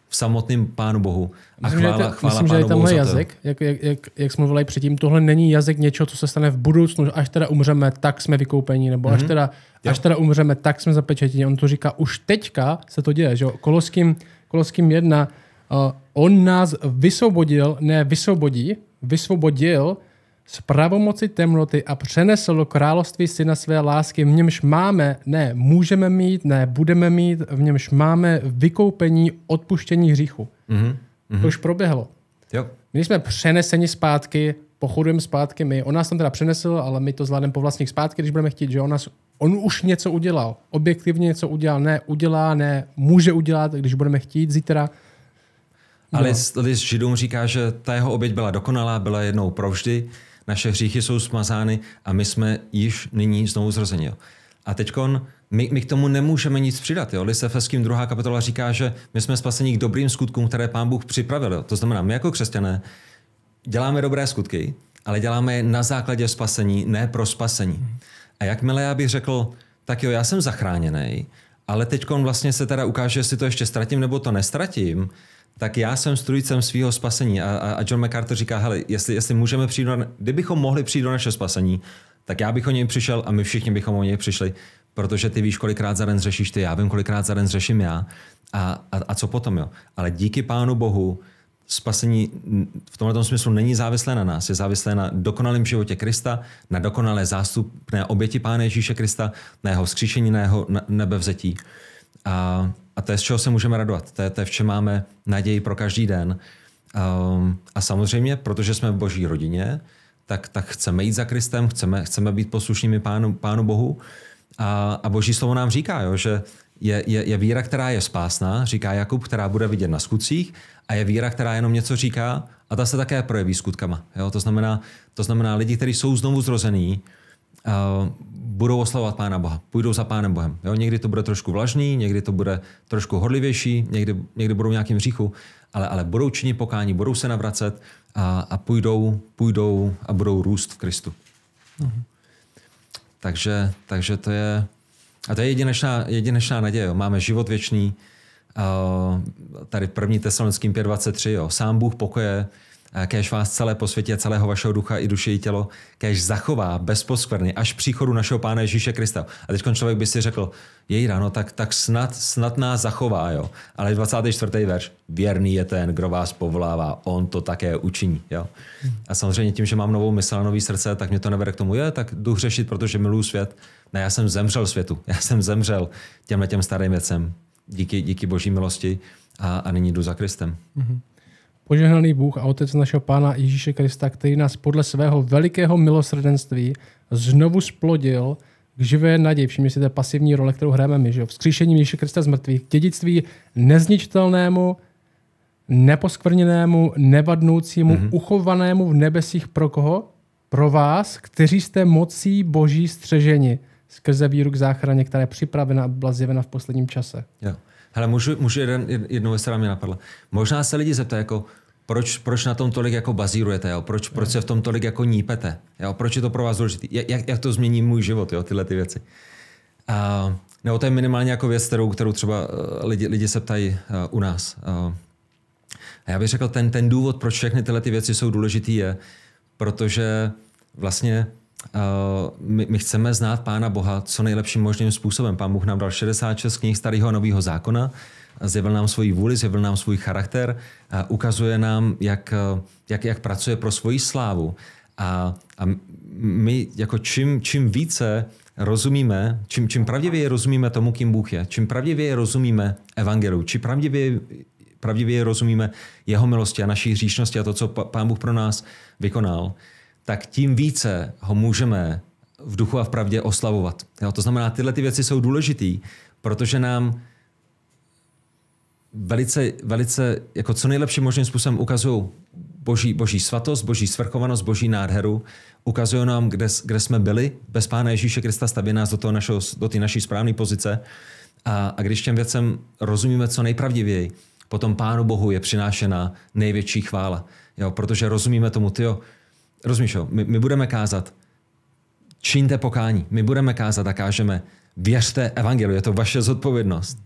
v samotném Pánu Bohu. A myslím, chvála, chvála myslím, pánu že je tenhle jazyk,
jak, jak, jak, jak jsme mluvili předtím, tohle není jazyk něčeho, co se stane v budoucnu, až teda umřeme, tak jsme vykoupeni, nebo mm-hmm. až, mhm. teda, až teda umřeme, tak jsme zapečetěni. On to říká, už teďka se to děje, že jo? Koloským, Koloským jedna. Eh, on nás vysvobodil, ne vysvobodí, vysvobodil z pravomoci temnoty a přenesl do království syna své lásky, v němž máme, ne můžeme mít, ne budeme mít, v němž máme vykoupení, odpuštění hříchu. Mm-hmm. To už proběhlo. Jo. My jsme přeneseni zpátky, pochodujeme zpátky my. On nás tam teda přenesl, ale my to zvládneme po vlastních zpátky, když budeme chtít, že on, nás, on už něco udělal. Objektivně něco udělal, ne udělá, ne může udělat, když budeme chtít zítra. Ale
no. list židům říká, že ta jeho oběť byla dokonalá, byla jednou provždy, naše hříchy jsou smazány a my jsme již nyní znovu zrození. A teď my, my, k tomu nemůžeme nic přidat. Jo. List Efeským druhá kapitola říká, že my jsme spaseni k dobrým skutkům, které pán Bůh připravil. Jo. To znamená, my jako křesťané děláme dobré skutky, ale děláme je na základě spasení, ne pro spasení. A jakmile já bych řekl, tak jo, já jsem zachráněný, ale teď vlastně se teda ukáže, jestli to ještě ztratím nebo to nestratím, tak já jsem strujcem svého spasení. A, a John MacArthur říká, hele, jestli, jestli můžeme přijít do, kdybychom mohli přijít do našeho spasení, tak já bych o něj přišel a my všichni bychom o něj přišli, protože ty víš, kolikrát za den zřešíš ty, já vím, kolikrát za den zřeším já. A, a, a co potom, jo? Ale díky Pánu Bohu, spasení v tomto smyslu není závislé na nás, je závislé na dokonalém životě Krista, na dokonalé zástupné oběti Pána Ježíše Krista, na jeho vzkříšení, na jeho nebevzetí. A a to je, z čeho se můžeme radovat. To je, to je v čem máme naději pro každý den. Um, a samozřejmě, protože jsme v boží rodině, tak, tak chceme jít za Kristem, chceme, chceme být poslušnými pánu, pánu Bohu. A, a boží slovo nám říká, jo, že je, je, je víra, která je spásná, říká Jakub, která bude vidět na skutcích, a je víra, která jenom něco říká a ta se také projeví skutkama. Jo? To, znamená, to znamená lidi, kteří jsou znovu zrození, Eh, budou oslavovat Pána Boha, půjdou za Pánem Bohem. Jo? Někdy to bude trošku vlažný, někdy to bude trošku horlivější, někdy, někdy budou v nějakém ale, ale budou činit pokání, budou se navracet a, a půjdou, půjdou a budou růst v Kristu. No. Takže, takže to je, a to je jedinečná, jedinečná naděje. Jo? Máme život věčný, uh, tady první tesalonským 5.23, jo? sám Bůh pokoje, Kéž vás celé po světě, celého vašeho ducha i duše i tělo, kéž zachová bez poskvrny až příchodu našeho Pána Ježíše Krista. A teď člověk by si řekl, její ráno, tak, tak snad, snad nás zachová, jo. Ale 24. verš, věrný je ten, kdo vás povolává, on to také učiní, jo. A samozřejmě tím, že mám novou mysl a nový srdce, tak mě to nevede k tomu, je, tak duch řešit, protože miluju svět. Ne, já jsem zemřel světu, já jsem zemřel těmhle těm starým věcem. Díky, díky boží milosti a, a nyní jdu za Kristem.
Mm-hmm. Požehnaný Bůh a Otec našeho Pána Ježíše Krista, který nás podle svého velikého milosrdenství znovu splodil k živé naději. Všimně si té pasivní role, kterou hrajeme my, že jo? Vzkříšením Ježíše Krista z mrtvých, k dědictví nezničitelnému, neposkvrněnému, nevadnoucímu, mm-hmm. uchovanému v nebesích pro koho? Pro vás, kteří jste mocí boží střeženi skrze víru k záchraně, která je připravena a byla zjevena v posledním čase.
Jo. Hele, můžu, můžu jeden, jednou věc, která mě napadla. Možná se lidi zeptají, jako, proč, proč na tom tolik jako bazírujete, jo? Proč, proč se v tom tolik jako nípete, jo? proč je to pro vás důležité, jak, jak to změní můj život, jo? tyhle ty věci. A, nebo to je minimálně jako věc, kterou, kterou třeba eh, lidi, lidi se ptají uh, u nás. Uh, a já bych řekl, ten, ten důvod, proč všechny tyhle ty věci jsou důležité, je, protože vlastně Uh, my, my chceme znát Pána Boha co nejlepším možným způsobem. Pán Bůh nám dal 66 knih Starého a Nového zákona zjevil nám svoji vůli, zjevil nám svůj charakter, ukazuje nám, jak, jak, jak pracuje pro svoji slávu. A, a my jako čím, čím více rozumíme, čím, čím pravdivěji rozumíme tomu, kým Bůh je, čím pravdivěji rozumíme Evangeliu, či pravdivěji, pravdivěji rozumíme jeho milosti a naší hříšnosti a to, co Pán Bůh pro nás vykonal, tak tím více ho můžeme v duchu a v pravdě oslavovat. Jo, to znamená, tyhle ty věci jsou důležitý, protože nám velice, velice jako co nejlepším možným způsobem ukazují boží, boží svatost, boží svrchovanost, boží nádheru. Ukazují nám, kde, kde jsme byli. Bez Pána Ježíše Krista staví nás do, toho našeho, do té naší správné pozice. A, a když těm věcem rozumíme co nejpravdivěji, potom Pánu Bohu je přinášena největší chvála. Jo, protože rozumíme tomu, ty jo, rozumíš, jo, my, my budeme kázat, čiňte pokání, my budeme kázat a kážeme, věřte evangeliu, je to vaše zodpovědnost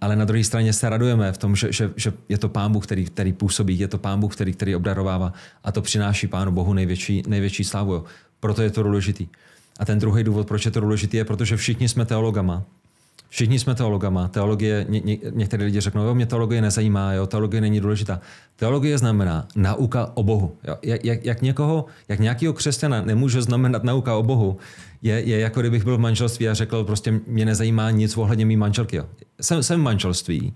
ale na druhé straně se radujeme v tom, že, že, že je to Pán Bůh, který, který působí, je to Pán Bůh, který, který obdarovává a to přináší Pánu Bohu největší, největší slávu. Jo. Proto je to důležitý. A ten druhý důvod, proč je to důležitý, je, protože všichni jsme teologama. Všichni jsme teologama. Teologie, ně, ně, některé lidi řeknou, jo, mě teologie nezajímá, jo, teologie není důležitá. Teologie znamená nauka o Bohu. Jo. Jak, jak, jak, někoho, jak nějakého křesťana nemůže znamenat nauka o Bohu, je, je jako kdybych byl v manželství a řekl, prostě mě nezajímá nic ohledně mý manželky. Jsem, jsem v manželství,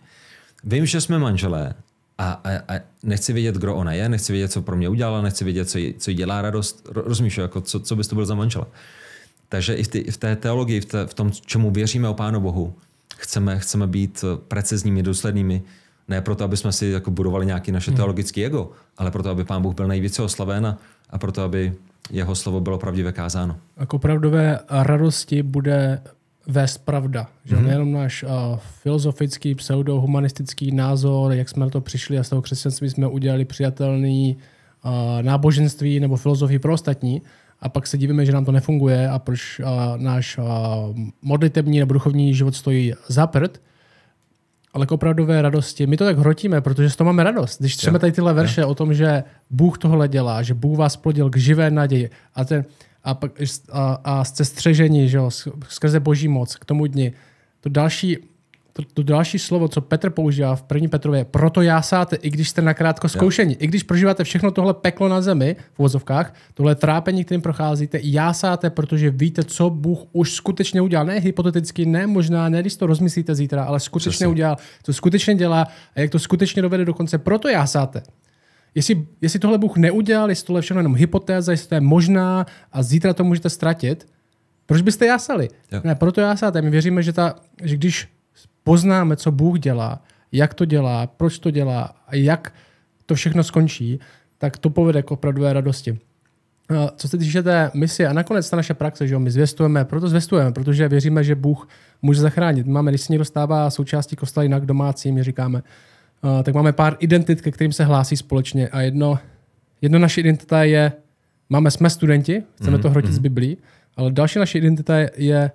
vím, že jsme manželé a, a, a nechci vědět, kdo ona je, nechci vědět, co pro mě udělala, nechci vědět, co jí, co jí dělá radost. Rozumíš, jako co, co bys to byl za manžela. Takže i v, ty, v té teologii, v, té, v tom, čemu věříme o Pánu Bohu, chceme, chceme být precizními, důslednými, ne proto, aby jsme si jako budovali nějaký naše hmm. teologický ego, ale proto, aby Pán Bůh byl nejvíce oslaven a proto, aby jeho slovo bylo pravdivě kázáno. A
jako k opravdové radosti bude vést pravda. Že mm-hmm. nejenom náš uh, filozofický, pseudohumanistický názor, jak jsme na to přišli a z toho křesťanství jsme udělali přijatelný uh, náboženství nebo filozofii pro ostatní, a pak se divíme, že nám to nefunguje a proč uh, náš uh, modlitební nebo duchovní život stojí za prd, ale k opravdové radosti. My to tak hrotíme, protože z toho máme radost. Když třeba tady tyhle verše o tom, že Bůh tohle dělá, že Bůh vás plodil k živé naději a, ten, a, a, a jste střeženi že jo, skrze boží moc k tomu dni. To další to, to další slovo, co Petr používá v první Petrově, proto jásáte, i když jste nakrátko zkoušení, i když prožíváte všechno tohle peklo na zemi, v vozovkách, tohle trápení, kterým procházíte, jásáte, protože víte, co Bůh už skutečně udělal. Ne hypoteticky, ne možná, ne když to rozmyslíte zítra, ale skutečně Přesně. udělal, co skutečně dělá a jak to skutečně dovede do konce, proto jásáte. Jestli, jestli tohle Bůh neudělal, jestli tohle všechno jenom hypotéza, jestli to je možná a zítra to můžete ztratit, proč byste jásali? Jo. Ne, proto jásáte. My věříme, že, ta, že když poznáme, co Bůh dělá, jak to dělá, proč to dělá a jak to všechno skončí, tak to povede k opravdové radosti. Eh, co se týče té misie a nakonec ta naše praxe, že jo, my zvěstujeme, proto zvěstujeme, protože věříme, že Bůh může zachránit. Máme, když se někdo stává součástí kostela jinak domácí, my říkáme, eh, tak máme pár identit, ke kterým se hlásí společně a jedno, jedno naše identita je, máme, jsme studenti, chceme mm-hmm. to hrotit mm-hmm. z mhm. Biblí, ale další naše identita je, je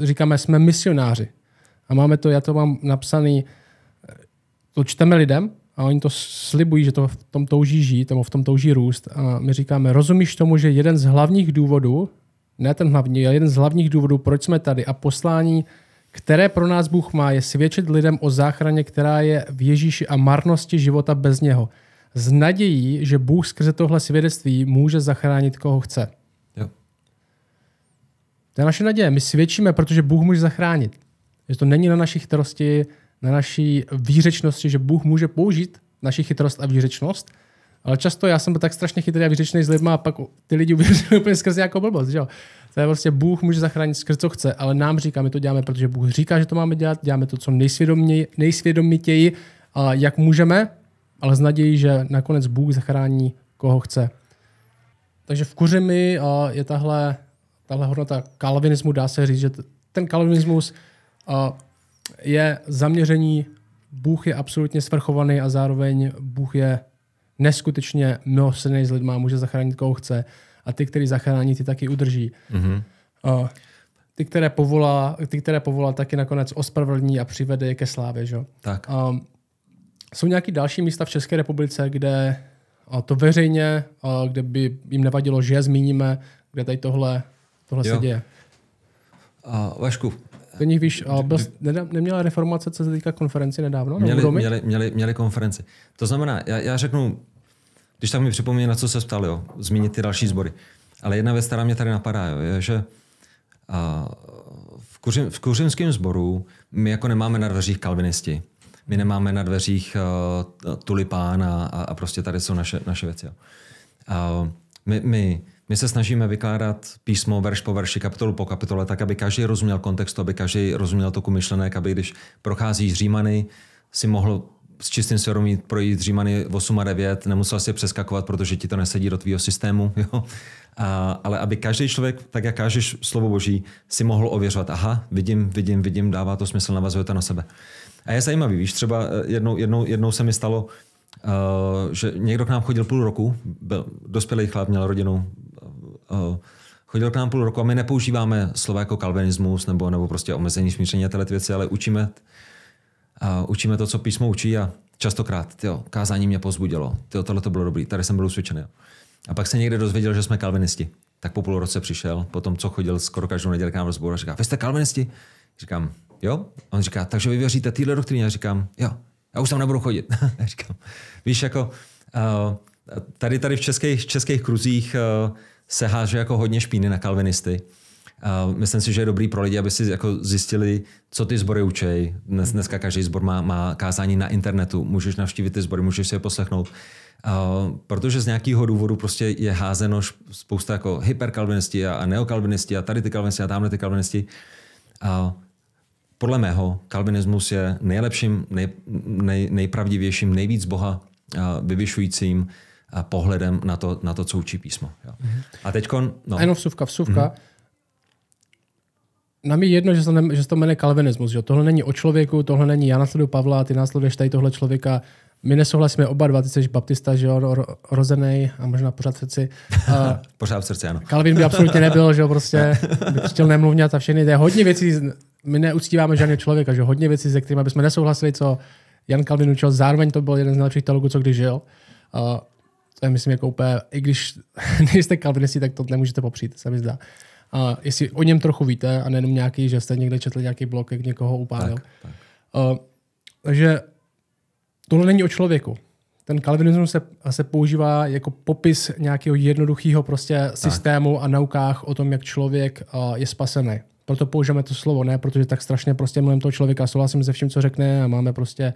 říkáme, jsme misionáři. A máme to, já to mám napsaný, to čteme lidem a oni to slibují, že to v tom touží žít, nebo v tom touží růst. A my říkáme, rozumíš tomu, že jeden z hlavních důvodů, ne ten hlavní, ale jeden z hlavních důvodů, proč jsme tady a poslání, které pro nás Bůh má, je svědčit lidem o záchraně, která je v Ježíši a marnosti života bez něho. S nadějí, že Bůh skrze tohle svědectví může zachránit, koho chce. Jo. To je naše naděje. My svědčíme, protože Bůh může zachránit. Že to není na naší chytrosti, na naší výřečnosti, že Bůh může použít naši chytrost a výřečnost, ale často já jsem byl tak strašně chytrý a výřečný s lidmi a pak ty lidi uvěřili úplně skrz nějakou blbost. Že jo? To je vlastně Bůh může zachránit skrz co chce, ale nám říká, my to děláme, protože Bůh říká, že to máme dělat, děláme to co nejsvědomitěji, a jak můžeme, ale s nadějí, že nakonec Bůh zachrání koho chce. Takže v Kuřimi je tahle, tahle hodnota kalvinismu, dá se říct, že ten kalvinismus je zaměření, Bůh je absolutně svrchovaný a zároveň Bůh je neskutečně milosrdný s lidma, může zachránit koho chce a ty, který zachrání, ty taky udrží. Mm-hmm. Ty, které povolá, ty, které povolá, taky nakonec ospravedlní a přivede je ke slávě. Že? Tak. jsou nějaké další místa v České republice, kde to veřejně, kde by jim nevadilo, že je zmíníme, kde tady tohle, tohle se děje? Vašku, do nich víš, a byl, neměla reformace týká konferenci nedávno? No, měli, měli,
měli, měli konferenci. To znamená, já, já řeknu, když tak mi připomíná, na co se ptali, jo, zmínit ty další sbory. Ale jedna věc, která mě tady napadá, jo, je, že a, v, kuřim, v kuřimském sboru my jako nemáme na dveřích kalvinisti. My nemáme na dveřích uh, tulipán a, a prostě tady jsou naše, naše věci. Jo. Uh, my, my my se snažíme vykládat písmo verš po verši, kapitolu po kapitole, tak, aby každý rozuměl kontextu, aby každý rozuměl toku myšlenek, aby když prochází Římany, si mohl s čistým svědomí projít Římany 8 a 9, nemusel si je přeskakovat, protože ti to nesedí do tvýho systému. Jo? A, ale aby každý člověk, tak jak kážeš slovo boží, si mohl ověřovat, aha, vidím, vidím, vidím, dává to smysl, navazuje to na sebe. A je zajímavý, víš, třeba eh, jednou, jednou, jednou se mi stalo, uh, že někdo k nám chodil půl roku, byl dospělý chlap, měl rodinu, chodil k nám půl roku a my nepoužíváme slova jako kalvinismus nebo, nebo prostě omezení smíření a tyhle věci, ale učíme, a učíme to, co písmo učí a častokrát, tyjo, kázání mě pozbudilo, tyjo, tohle to bylo dobrý, tady jsem byl usvědčený. A pak se někde dozvěděl, že jsme kalvinisti. Tak po půl roce přišel, potom co chodil skoro každou neděli k nám rozboru a říká, vy jste kalvinisti? Říkám, jo. on říká, takže vy věříte téhle doktríně? Já říkám, jo, já už tam nebudu chodit. říkám, víš, jako tady, tady v českých, českých kruzích uh, se háže jako hodně špíny na kalvinisty. A myslím si, že je dobrý pro lidi, aby si jako zjistili, co ty sbory učejí. Dnes, dneska každý sbor má, má kázání na internetu, můžeš navštívit ty sbory, můžeš si je poslechnout. Uh, protože z nějakého důvodu prostě je házeno spousta jako hyperkalvinisti a, a neokalvinisti a tady ty kalvinisti a tamhle ty kalvinisti. Uh, podle mého kalvinismus je nejlepším, nej, nej, nejpravdivějším, nejvíc Boha uh, vyvyšujícím pohledem na to, na to co učí písmo. Jo. Mm-hmm. A teď... No. jenom vsuvka, vsuvka. Mm-hmm.
Na mě jedno, že se, ne, že se to jmenuje kalvinismus. Že? Tohle není o člověku, tohle není já následuju Pavla, ty následuješ tady tohle člověka. My nesouhlasíme oba dva, ty jsi baptista, že jo, rozenej rozený a možná pořád v srdci. A pořád v srdci, ano. Kalvin by absolutně nebyl, že jo, prostě by chtěl nemluvňat a všechny. To je hodně věcí, my neuctíváme žádného člověka, že hodně věcí, se kterými bychom nesouhlasili, co Jan Kalvin učil, zároveň to byl jeden z nejlepších teologů, co kdy žil. To je, myslím, jako úplně, i když nejste kalvinisti, tak to nemůžete popřít, se mi zdá. A jestli o něm trochu víte, a nejenom nějaký, že jste někde četli nějaký blok, jak někoho upálil. Tak, tak. Uh, takže tohle není o člověku. Ten kalvinismus se, se používá jako popis nějakého jednoduchého prostě tak. systému a naukách o tom, jak člověk uh, je spasený. Proto používáme to slovo, ne protože tak strašně prostě mluvím toho člověka, souhlasím se vším, co řekne a máme prostě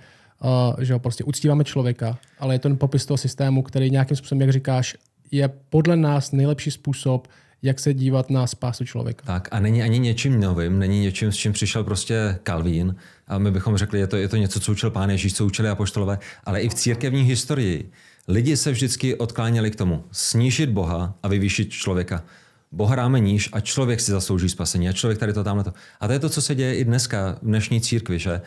že jo, prostě uctíváme člověka, ale je to popis toho systému, který nějakým způsobem, jak říkáš, je podle nás nejlepší způsob, jak se dívat na spásu člověka.
Tak a není ani něčím novým, není něčím, s čím přišel prostě Kalvín. A my bychom řekli, je to, je to něco, co učil pán Ježíš, co učili apoštolové, ale i v církevní historii lidi se vždycky odkláněli k tomu snížit Boha a vyvýšit člověka. Boha dáme níž a člověk si zaslouží spasení a člověk tady to tamhle to. A to je to, co se děje i dneska v dnešní církvi, že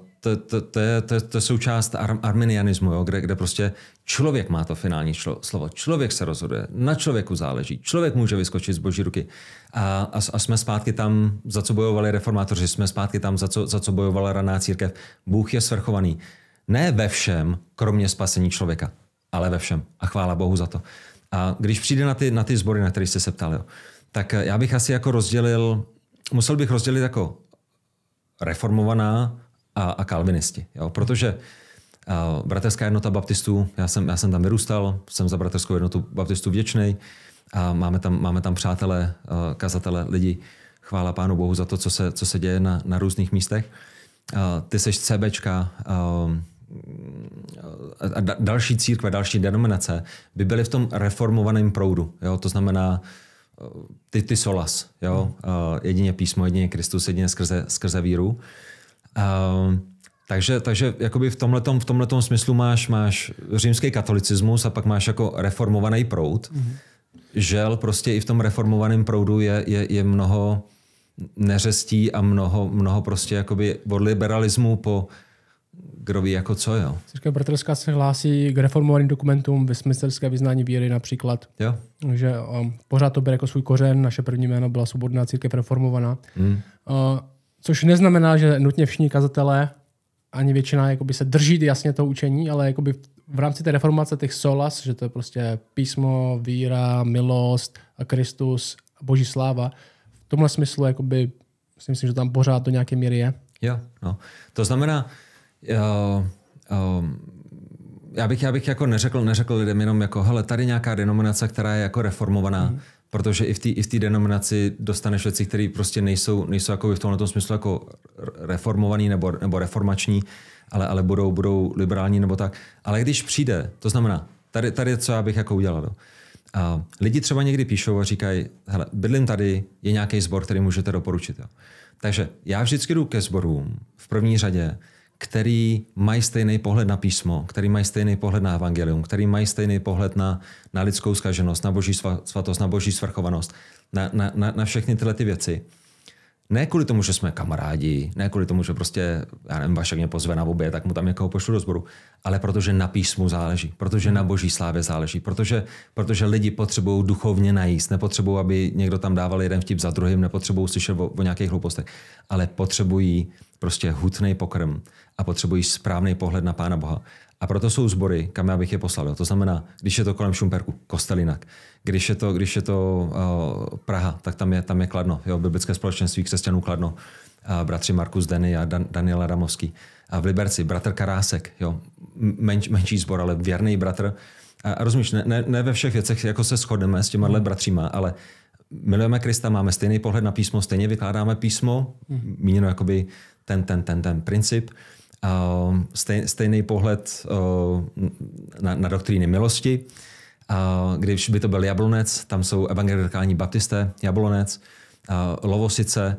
uh, to, to, to, je, to, je, to je součást ar, arminianismu, jo, kde, kde prostě člověk má to finální člo, slovo. Člověk se rozhoduje, na člověku záleží. Člověk může vyskočit z boží ruky. A, a, a jsme zpátky tam, za co bojovali reformátoři, jsme zpátky tam, za co, za co bojovala raná církev. Bůh je svrchovaný. Ne ve všem, kromě spasení člověka, ale ve všem. A chvála Bohu za to. A když přijde na ty, na ty zbory, na které jste se ptali, jo, tak eh, já bych asi jako rozdělil, musel bych rozdělit jako reformovaná a, a kalvinisti. Jo? Protože a bratrská jednota baptistů, já jsem, já jsem tam vyrůstal, jsem za bratrskou jednotu baptistů vděčný a máme tam, máme tam přátelé, kazatele, lidi, chvála Pánu Bohu za to, co se, co se děje na, na různých místech. A ty seš CBčka, a, a další církve, další denominace by byly v tom reformovaném proudu. Jo? To znamená ty, ty solas, jo? A jedině písmo, jedině Kristus, jedině skrze, skrze víru. Uh, takže, takže jakoby v tomhle v tomhletom smyslu máš, máš římský katolicismus a pak máš jako reformovaný proud. Mm-hmm. Žel prostě i v tom reformovaném proudu je, je, je mnoho neřestí a mnoho, mnoho prostě jakoby od liberalismu po kdo ví jako co, jo.
Církev bratrská se hlásí k reformovaným dokumentům Westminsterské vyznání víry například. Jo. Že um, pořád to bere jako svůj kořen, naše první jméno byla Svobodná církev reformovaná. Mm. Uh, Což neznamená, že nutně všichni kazatelé ani většina jakoby se drží jasně toho učení, ale jakoby v rámci té reformace těch solas, že to je prostě písmo, víra, milost, Kristus, boží sláva, v tomhle smyslu jakoby, si myslím, že tam pořád do nějaké míry je.
Jo, no. To znamená, uh, um, já bych, já bych jako neřekl, neřekl lidem jenom jako, hele, tady nějaká denominace, která je jako reformovaná, mm protože i v té denominaci dostaneš věci, které prostě nejsou, nejsou jako v tomto smyslu jako reformovaný nebo, nebo reformační, ale, ale budou, budou liberální nebo tak. Ale když přijde, to znamená, tady, tady co já bych jako udělal. No. A lidi třeba někdy píšou a říkají, hele, bydlím tady, je nějaký sbor, který můžete doporučit. Jo. Takže já vždycky jdu ke sborům v první řadě, který mají stejný pohled na písmo, který mají stejný pohled na evangelium, který mají stejný pohled na, na lidskou zkaženost, na boží svatost, na boží svrchovanost, na, na, na, na všechny tyhle ty věci. Ne kvůli tomu, že jsme kamarádi, ne kvůli tomu, že prostě, já nevím, Vašek mě pozve na obě, tak mu tam někoho pošlu do zboru. ale protože na písmu záleží, protože na boží slávě záleží, protože, protože lidi potřebují duchovně najíst, nepotřebují, aby někdo tam dával jeden vtip za druhým, nepotřebují slyšet o, o nějakých hloupostech, ale potřebují prostě hutný pokrm a potřebují správný pohled na Pána Boha. A proto jsou sbory, kam já bych je poslal. To znamená, když je to kolem Šumperku, Kostelinak. Když je to, když je to uh, Praha, tak tam je, tam je Kladno. Jo, biblické společenství křesťanů Kladno. Uh, bratři Markus Denny a Dan, Daniela Ramovský. A v Liberci bratr Karásek. Jo, menč, menší sbor, ale věrný bratr. A, a rozumíš, ne, ne, ne, ve všech věcech jako se shodneme s těma bratříma, ale milujeme Krista, máme stejný pohled na písmo, stejně vykládáme písmo, mhm. míněno jakoby ten, ten, ten, ten princip. Ehm, stej, stejný pohled ehm, na, na doktríny milosti. Ehm, když by to byl Jablonec, tam jsou evangelikální baptisté, Jablonec, Lovosice,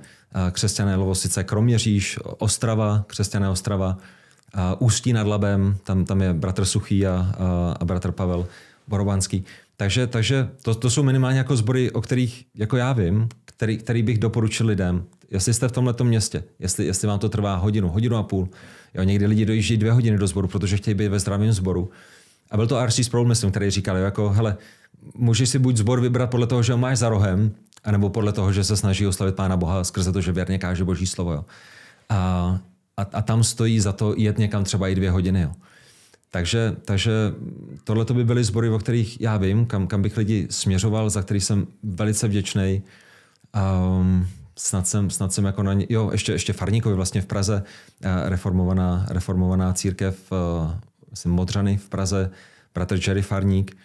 křesťané Lovosice, Kroměříž, Ostrava, křesťané Ostrava, Ústí nad Labem, tam, tam je bratr Suchý a, a, a bratr Pavel Borovanský. Takže, takže to, to jsou minimálně jako sbory, o kterých jako já vím, který, který bych doporučil lidem. Jestli jste v tomto městě, jestli, jestli vám to trvá hodinu, hodinu a půl, jo, někdy lidi dojíždí dvě hodiny do sboru, protože chtějí být ve zdravém sboru. A byl to R.C. s myslím, který říkal, jo, jako, hele, můžeš si buď zbor vybrat podle toho, že ho máš za rohem, anebo podle toho, že se snaží oslavit Pána Boha skrze to, že věrně káže Boží slovo. Jo. A, a, a tam stojí za to jet někam třeba i dvě hodiny. Jo. Takže, takže tohle by byly sbory, o kterých já vím, kam, kam bych lidi směřoval, za který jsem velice vděčný. Um, snad jsem, snad jsem jako na ně, jo, ještě, ještě Farníkovi vlastně v Praze eh, reformovaná, reformovaná církev, jsem eh, Modřany v Praze, bratr Jerry Farník.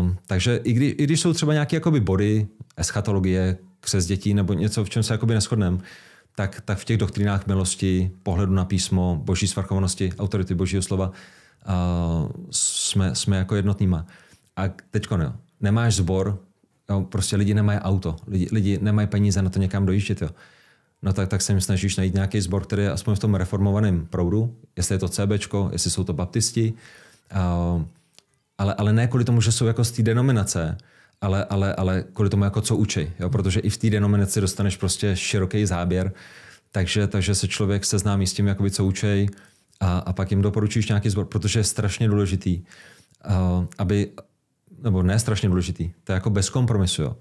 Um, takže i, kdy, i když jsou třeba nějaké jakoby body, eschatologie, křes dětí nebo něco, v čem se jakoby neschodneme, tak, tak v těch doktrinách milosti, pohledu na písmo, boží svrchovanosti, autority božího slova, uh, jsme, jsme jako jednotnýma. A teďko ne, no, nemáš zbor, Jo, no, prostě lidi nemají auto, lidi, lidi nemají peníze na to někam dojíždět. Jo. No tak, tak se jim snažíš najít nějaký sbor, který je aspoň v tom reformovaném proudu, jestli je to CBčko, jestli jsou to baptisti, uh, ale, ale ne kvůli tomu, že jsou jako z té denominace, ale, ale, ale kvůli tomu, jako co učej, jo? protože i v té denominaci dostaneš prostě široký záběr, takže, takže se člověk seznámí s tím, jakoby, co učej a, a pak jim doporučíš nějaký zbor, protože je strašně důležitý, uh, aby nebo ne strašně důležitý, to je jako bez kompromisu. Jo.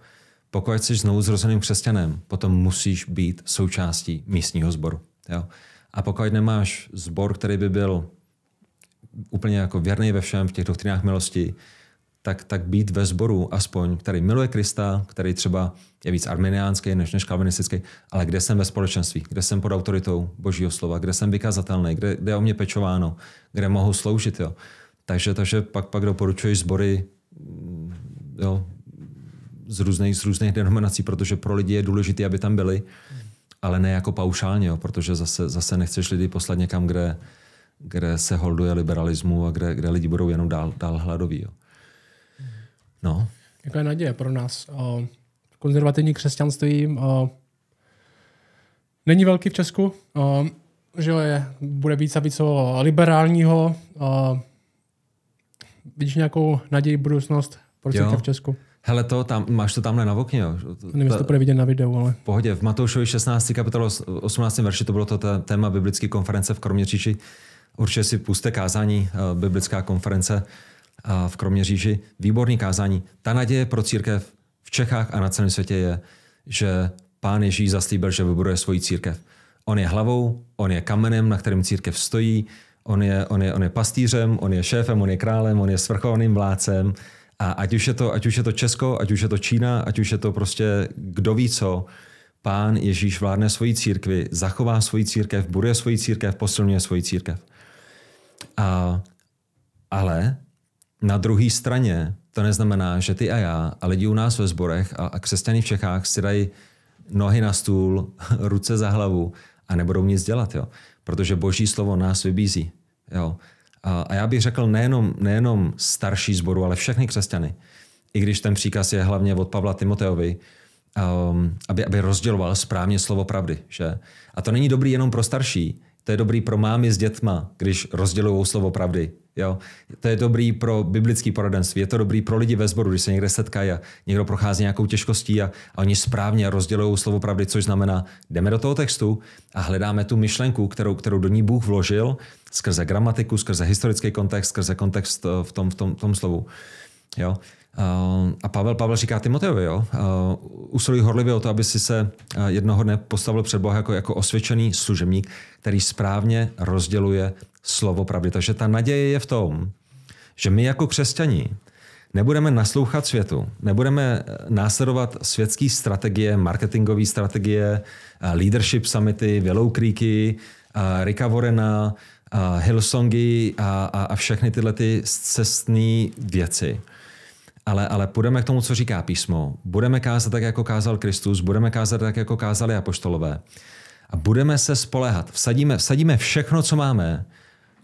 Pokud jsi znovu zrozeným křesťanem, potom musíš být součástí místního sboru. Jo. A pokud nemáš sbor, který by byl úplně jako věrný ve všem v těch doktrinách milosti, tak, tak být ve sboru aspoň, který miluje Krista, který třeba je víc arminiánský než, než kalvinistický, ale kde jsem ve společenství, kde jsem pod autoritou božího slova, kde jsem vykazatelný, kde, kde je o mě pečováno, kde mohu sloužit. Jo. Takže, takže pak, pak doporučuji sbory Mm, jo, z různých, z různých denominací, protože pro lidi je důležité, aby tam byli, ale ne jako paušálně, jo, protože zase, zase nechceš lidi poslat někam, kde, kde se holduje liberalismu a kde, kde lidi budou jenom dál, dál hladoví. Jo. No.
Jaká je naděje pro nás? O, eh, konzervativní křesťanství o, eh, není velký v Česku, o, eh, že je, bude víc a víc liberálního, o, vidíš nějakou naději, budoucnost pro policistika v Česku?
Hele, to tam, máš to tamhle na okně, jo? Nevím, to bude vidět na videu, ale... V pohodě. V Matoušovi 16. kapitolu 18. verši to bylo to téma biblické konference v Kroměříži. Určitě si puste kázání, eh, biblická konference eh, v Kroměříži. Výborný kázání. Ta naděje pro církev v Čechách a na celém světě je, že pán Ježíš zaslíbil, že vybuduje svoji církev. On je hlavou, on je kamenem, na kterém církev stojí, On je, on, je, on je pastýřem, on je šéfem, on je králem, on je svrchovaným vládcem. A ať už, je to, ať už je to Česko, ať už je to Čína, ať už je to prostě kdo ví co, pán Ježíš vládne svoji církvi, zachová svoji církev, buduje svoji církev, posilňuje svoji církev. A, ale na druhé straně to neznamená, že ty a já a lidi u nás ve sborech a, a křesťany v Čechách si dají nohy na stůl, ruce za hlavu a nebudou nic dělat. Jo protože boží slovo nás vybízí. Jo. A, já bych řekl nejenom, nejenom starší zboru, ale všechny křesťany. I když ten příkaz je hlavně od Pavla Timoteovi, um, aby, aby rozděloval správně slovo pravdy. Že? A to není dobrý jenom pro starší, to je dobrý pro mámy s dětma, když rozdělují slovo pravdy. Jo? To je dobrý pro biblický poradenství, je to dobrý pro lidi ve sboru, když se někde setkají a někdo prochází nějakou těžkostí a, a oni správně rozdělují slovo pravdy, což znamená, jdeme do toho textu a hledáme tu myšlenku, kterou, kterou do ní Bůh vložil skrze gramatiku, skrze historický kontext, skrze kontext eh, v tom, v tom, v tom slovu. Jo? Eh, a Pavel Pavel říká Timoteovi, jo, eh, usilují horlivě o to, aby si se eh, jednoho dne postavil před Boha jako, jako osvědčený služebník, který správně rozděluje slovo pravdy. Takže ta naděje je v tom, že my jako křesťaní nebudeme naslouchat světu, nebudeme následovat světské strategie, marketingové strategie, leadership summity, Willow Creeky, Ricka Vorena, Hillsongy a, a, a všechny tyhle ty cestné věci ale, ale půjdeme k tomu, co říká písmo. Budeme kázat tak, jako kázal Kristus, budeme kázat tak, jako kázali apoštolové. A budeme se spolehat. Vsadíme, vsadíme všechno, co máme,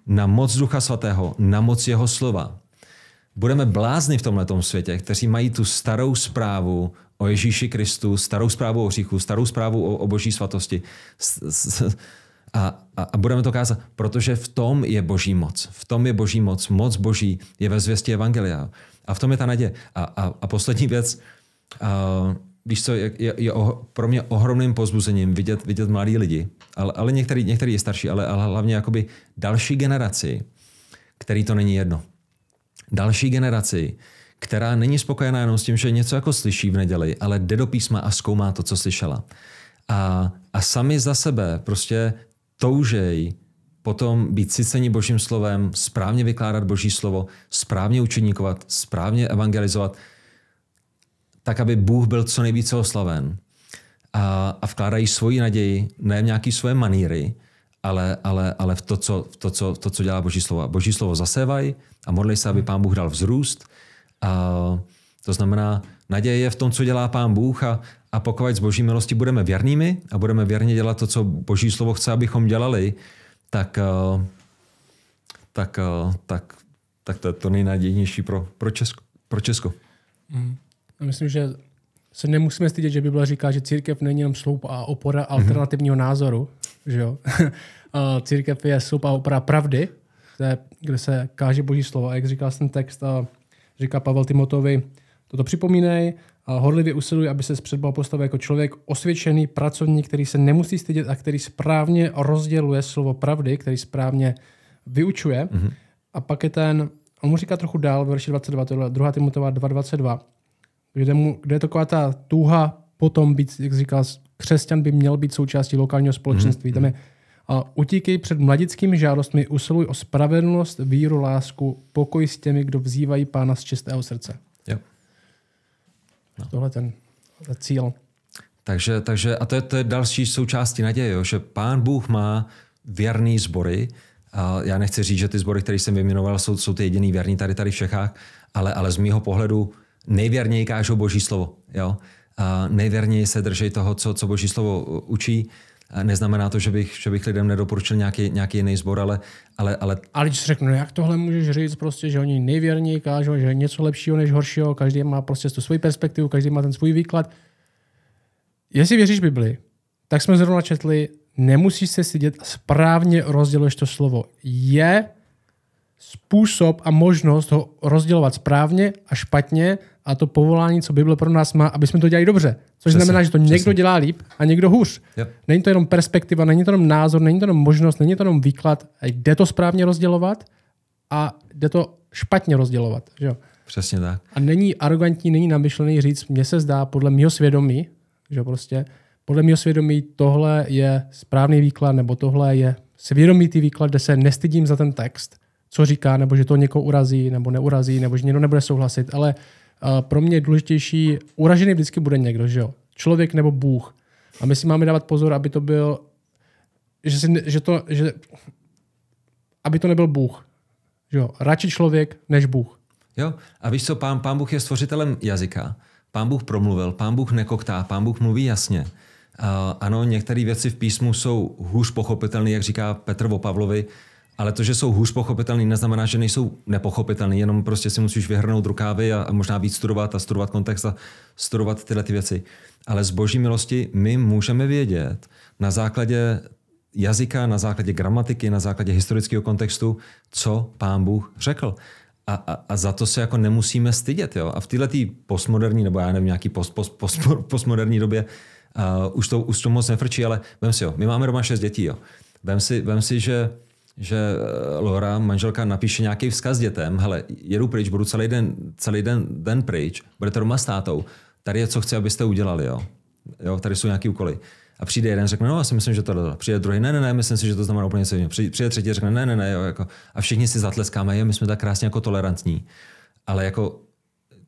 na moc Ducha Svatého, na moc Jeho slova. Budeme blázni v tomto světě, kteří mají tu starou zprávu o Ježíši Kristu, starou zprávu o hříchu, starou zprávu o, o boží svatosti. A, a, a budeme to kázat, protože v tom je boží moc. V tom je boží moc. Moc boží je ve zvěstě Evangelia. A v tom je ta naděje. A, a, a poslední věc, a, víš co, je, je, je oh, pro mě ohromným pozbuzením vidět, vidět mladí lidi, ale, ale některý, některý je starší, ale, ale hlavně jakoby další generaci, který to není jedno. Další generaci, která není spokojená jenom s tím, že něco jako slyší v neděli, ale jde do písma a zkoumá to, co slyšela. A, a sami za sebe prostě toužej potom být syceni božím slovem, správně vykládat boží slovo, správně učeníkovat, správně evangelizovat, tak, aby Bůh byl co nejvíce oslaven. A, a vkládají svoji naději, ne v nějaké svoje maníry, ale, ale, ale v, to, co, v, to, co, v to, co dělá Boží slovo. Boží slovo zasevají a modlí se, aby Pán Bůh dal vzrůst. A, to znamená, naděje je v tom, co dělá Pán Bůh a, a pokud z Boží milosti budeme věrnými a budeme věrně dělat to, co Boží slovo chce, abychom dělali, tak, eh, tak, eh, tak, tak to je to nejnadějnější pro, pro Česko. Pro Česko.
Mm. Myslím, že se nemusíme stydět, že Bible říká, že církev není jenom sloup a opora mhm. alternativního hmm názoru. Že jo? Eh, církev je sloup a opora pravdy, je, kde se káže boží slovo. A jak říkal ten text, říká Pavel Timotovi, toto připomínej, horlivě usiluje, aby se z předbal postavil jako člověk osvědčený pracovník, který se nemusí stydět a který správně rozděluje slovo pravdy, který správně vyučuje. Mm-hmm. A pak je ten, on mu říká trochu dál, verši 22, 2. Timotová 2.22, kde, mu, kde je taková ta tuha potom být, jak říkal, křesťan by měl být součástí lokálního společenství. Mm-hmm. Tam je mhm. a utíkej před mladickými žádostmi, usiluj o spravedlnost, víru, lásku, pokoj s těmi, kdo vzývají pána z čistého srdce. No. Tohle ten, ten cíl.
Takže, takže a to je, to je další součástí naděje, jo, že pán Bůh má věrný sbory. A já nechci říct, že ty sbory, které jsem vyjmenoval, jsou, jsou ty jediný věrní tady, tady v Čechách, ale, ale z mýho pohledu nejvěrněji kážou Boží slovo. Jo? A nejvěrněji se drží toho, co, co Boží slovo uh, učí Neznamená to, že bych, že bych lidem nedoporučil nějaký, nějaký jiný sbor, ale, ale, ale... Ale když řeknu, no jak tohle můžeš říct,
prostě, že oni nejvěrněji kážou, že je něco lepšího než horšího, každý má prostě tu svoji perspektivu, každý má ten svůj výklad. Jestli věříš Bibli, tak jsme zrovna četli, nemusíš se sedět a správně rozděluješ to slovo. Je způsob a možnost ho rozdělovat správně a špatně a to povolání, co Bible pro nás má, aby jsme to dělali dobře. Což přesně, znamená, že to přesně. někdo dělá líp a někdo hůř. Yep. Není to jenom perspektiva, není to jenom názor, není to jenom možnost, není to jenom výklad. Jde to správně rozdělovat a jde to špatně rozdělovat. Že Přesně tak. A není arrogantní, není namyšlený říct, mně se zdá podle mého svědomí, že prostě, podle mého svědomí tohle je správný výklad, nebo tohle je svědomitý výklad, kde se nestydím za ten text, co říká, nebo že to někoho urazí, nebo neurazí, nebo že někdo nebude souhlasit, ale pro mě je důležitější, uražený vždycky bude někdo, že jo? Člověk nebo Bůh. A my si máme dávat pozor, aby to byl, že, si, že to, že, aby to nebyl Bůh. Že jo? Radši člověk než Bůh.
Jo, a víš co, pán, pán Bůh je stvořitelem jazyka. Pán Bůh promluvil, pán Bůh nekoktá, pán Bůh mluví jasně. Uh, ano, některé věci v písmu jsou hůř pochopitelné, jak říká Petr o Pavlovi, ale to, že jsou hůř pochopitelný, neznamená, že nejsou nepochopitelný, jenom prostě si musíš vyhrnout rukávy a možná víc studovat a studovat kontext a studovat tyhle ty věci. Ale z boží milosti my můžeme vědět na základě jazyka, na základě gramatiky, na základě historického kontextu, co pán Bůh řekl. A, a, a za to se jako nemusíme stydět. Jo? A v této postmoderní, nebo já nevím, nějaký post, post, post, postmoderní době uh, už, to, už to moc nefrčí, ale vem si, jo, my máme doma šest dětí. Jo? Vem, si, vem si, že že eh, Laura, manželka, napíše nějaký vzkaz dětem, hele, jedu pryč, budu celý den, celý den, den pryč, budete doma s tátou, tady je, co chci, abyste udělali, jo. jo tady jsou nějaký úkoly. A přijde jeden, řekne, no, já si myslím, že to Přijde druhý, ne, ne, ne, myslím si, že to znamená úplně něco jiného. Přijde třetí, řekne, ne, ne, ne, jo, jako, a všichni si zatleskáme, jo, my jsme tak krásně jako tolerantní. Ale jako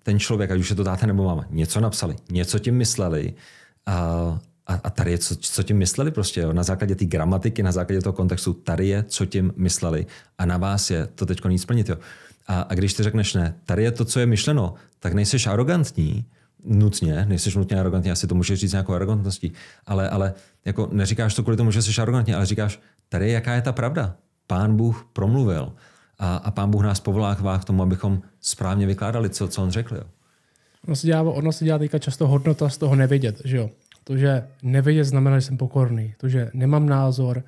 ten člověk, ať už je to táta nebo máma, něco napsali, něco tím mysleli a, a, a tady je, co, co tím mysleli prostě, jo? na základě té gramatiky, na základě toho kontextu, tady je, co tím mysleli a na vás je to teď nic splnit. Jo? A, a když ty řekneš ne, tady je to, co je myšleno, tak nejseš arrogantní, nutně, nejseš nutně arrogantní, asi to můžeš říct nějakou arrogantností, ale, ale jako neříkáš to kvůli tomu, že jsi arrogantní, ale říkáš, tady je, jaká je ta pravda. Pán Bůh promluvil a, a pán Bůh nás povolává k tomu, abychom správně vykládali, co, co on řekl. Jo.
Ono se, dělá, ono se dělá teďka často hodnota z toho nevědět, že jo? To, že nevědět znamená, že jsem pokorný. To, že nemám názor.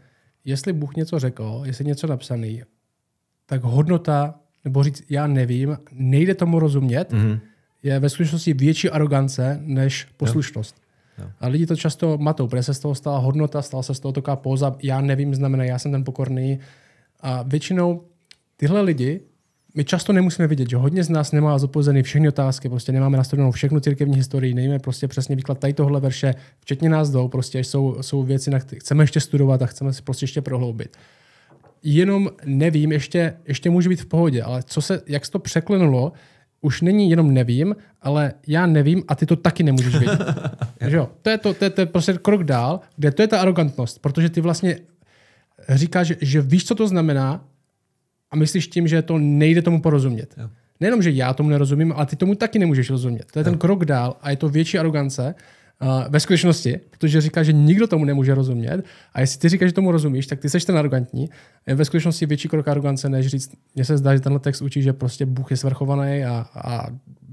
Jestli Bůh něco řekl, jestli něco napsaný, tak hodnota, nebo říct já nevím, nejde tomu rozumět, mm-hmm. je ve skutečnosti větší arogance než poslušnost. Jo. Jo. A lidi to často matou, protože se z toho stala hodnota, stala se z toho taková póza, já nevím, znamená, já jsem ten pokorný. A většinou tyhle lidi my často nemusíme vidět, že hodně z nás nemá zodpovězeny všechny otázky, prostě nemáme nastavenou všechnu církevní historii, nejme prostě přesně výklad tady tohle verše, včetně nás dvou, prostě jsou, jsou věci, na které chceme ještě studovat a chceme si prostě ještě prohloubit. Jenom nevím, ještě, ještě může být v pohodě, ale co se, jak se to překlenulo, už není jenom nevím, ale já nevím a ty to taky nemůžeš vědět. jo? To, je to, to, je, to je prostě krok dál, kde to je ta arrogantnost, protože ty vlastně říkáš, že, že víš, co to znamená, a myslíš tím, že to nejde tomu porozumět. Jo. Nejenom, že já tomu nerozumím, ale ty tomu taky nemůžeš rozumět. To je jo. ten krok dál a je to větší arogance uh, ve skutečnosti, protože říká, že nikdo tomu nemůže rozumět a jestli ty říkáš, že tomu rozumíš, tak ty seš ten arrogantní. Je ve skutečnosti větší krok arogance, než říct, mně se zdá, že tenhle text učí, že prostě Bůh je svrchovaný a, a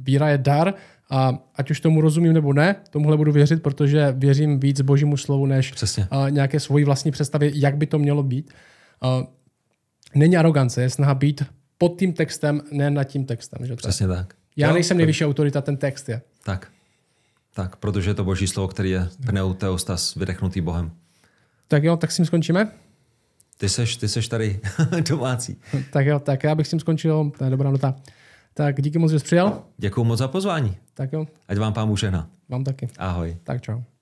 víra je dar a ať už tomu rozumím nebo ne, tomuhle budu věřit, protože věřím víc božímu slovu, než uh, nějaké svoji vlastní představě, jak by to mělo být. Uh, není arogance, je snaha být pod tím textem, ne nad tím textem. Že Přesně tak. Já jo, nejsem nejvyšší tak. autorita, ten text je.
Tak. Tak, protože je to boží slovo, který je pneuteostas, vydechnutý Bohem.
Tak jo, tak s tím skončíme.
Ty seš, ty seš tady
domácí. tak jo, tak já bych s tím skončil. To je dobrá nota. Tak díky moc, že jsi přijal.
Děkuji moc za pozvání. Tak jo. Ať vám pán Bůh Vám taky. Ahoj.
Tak čau.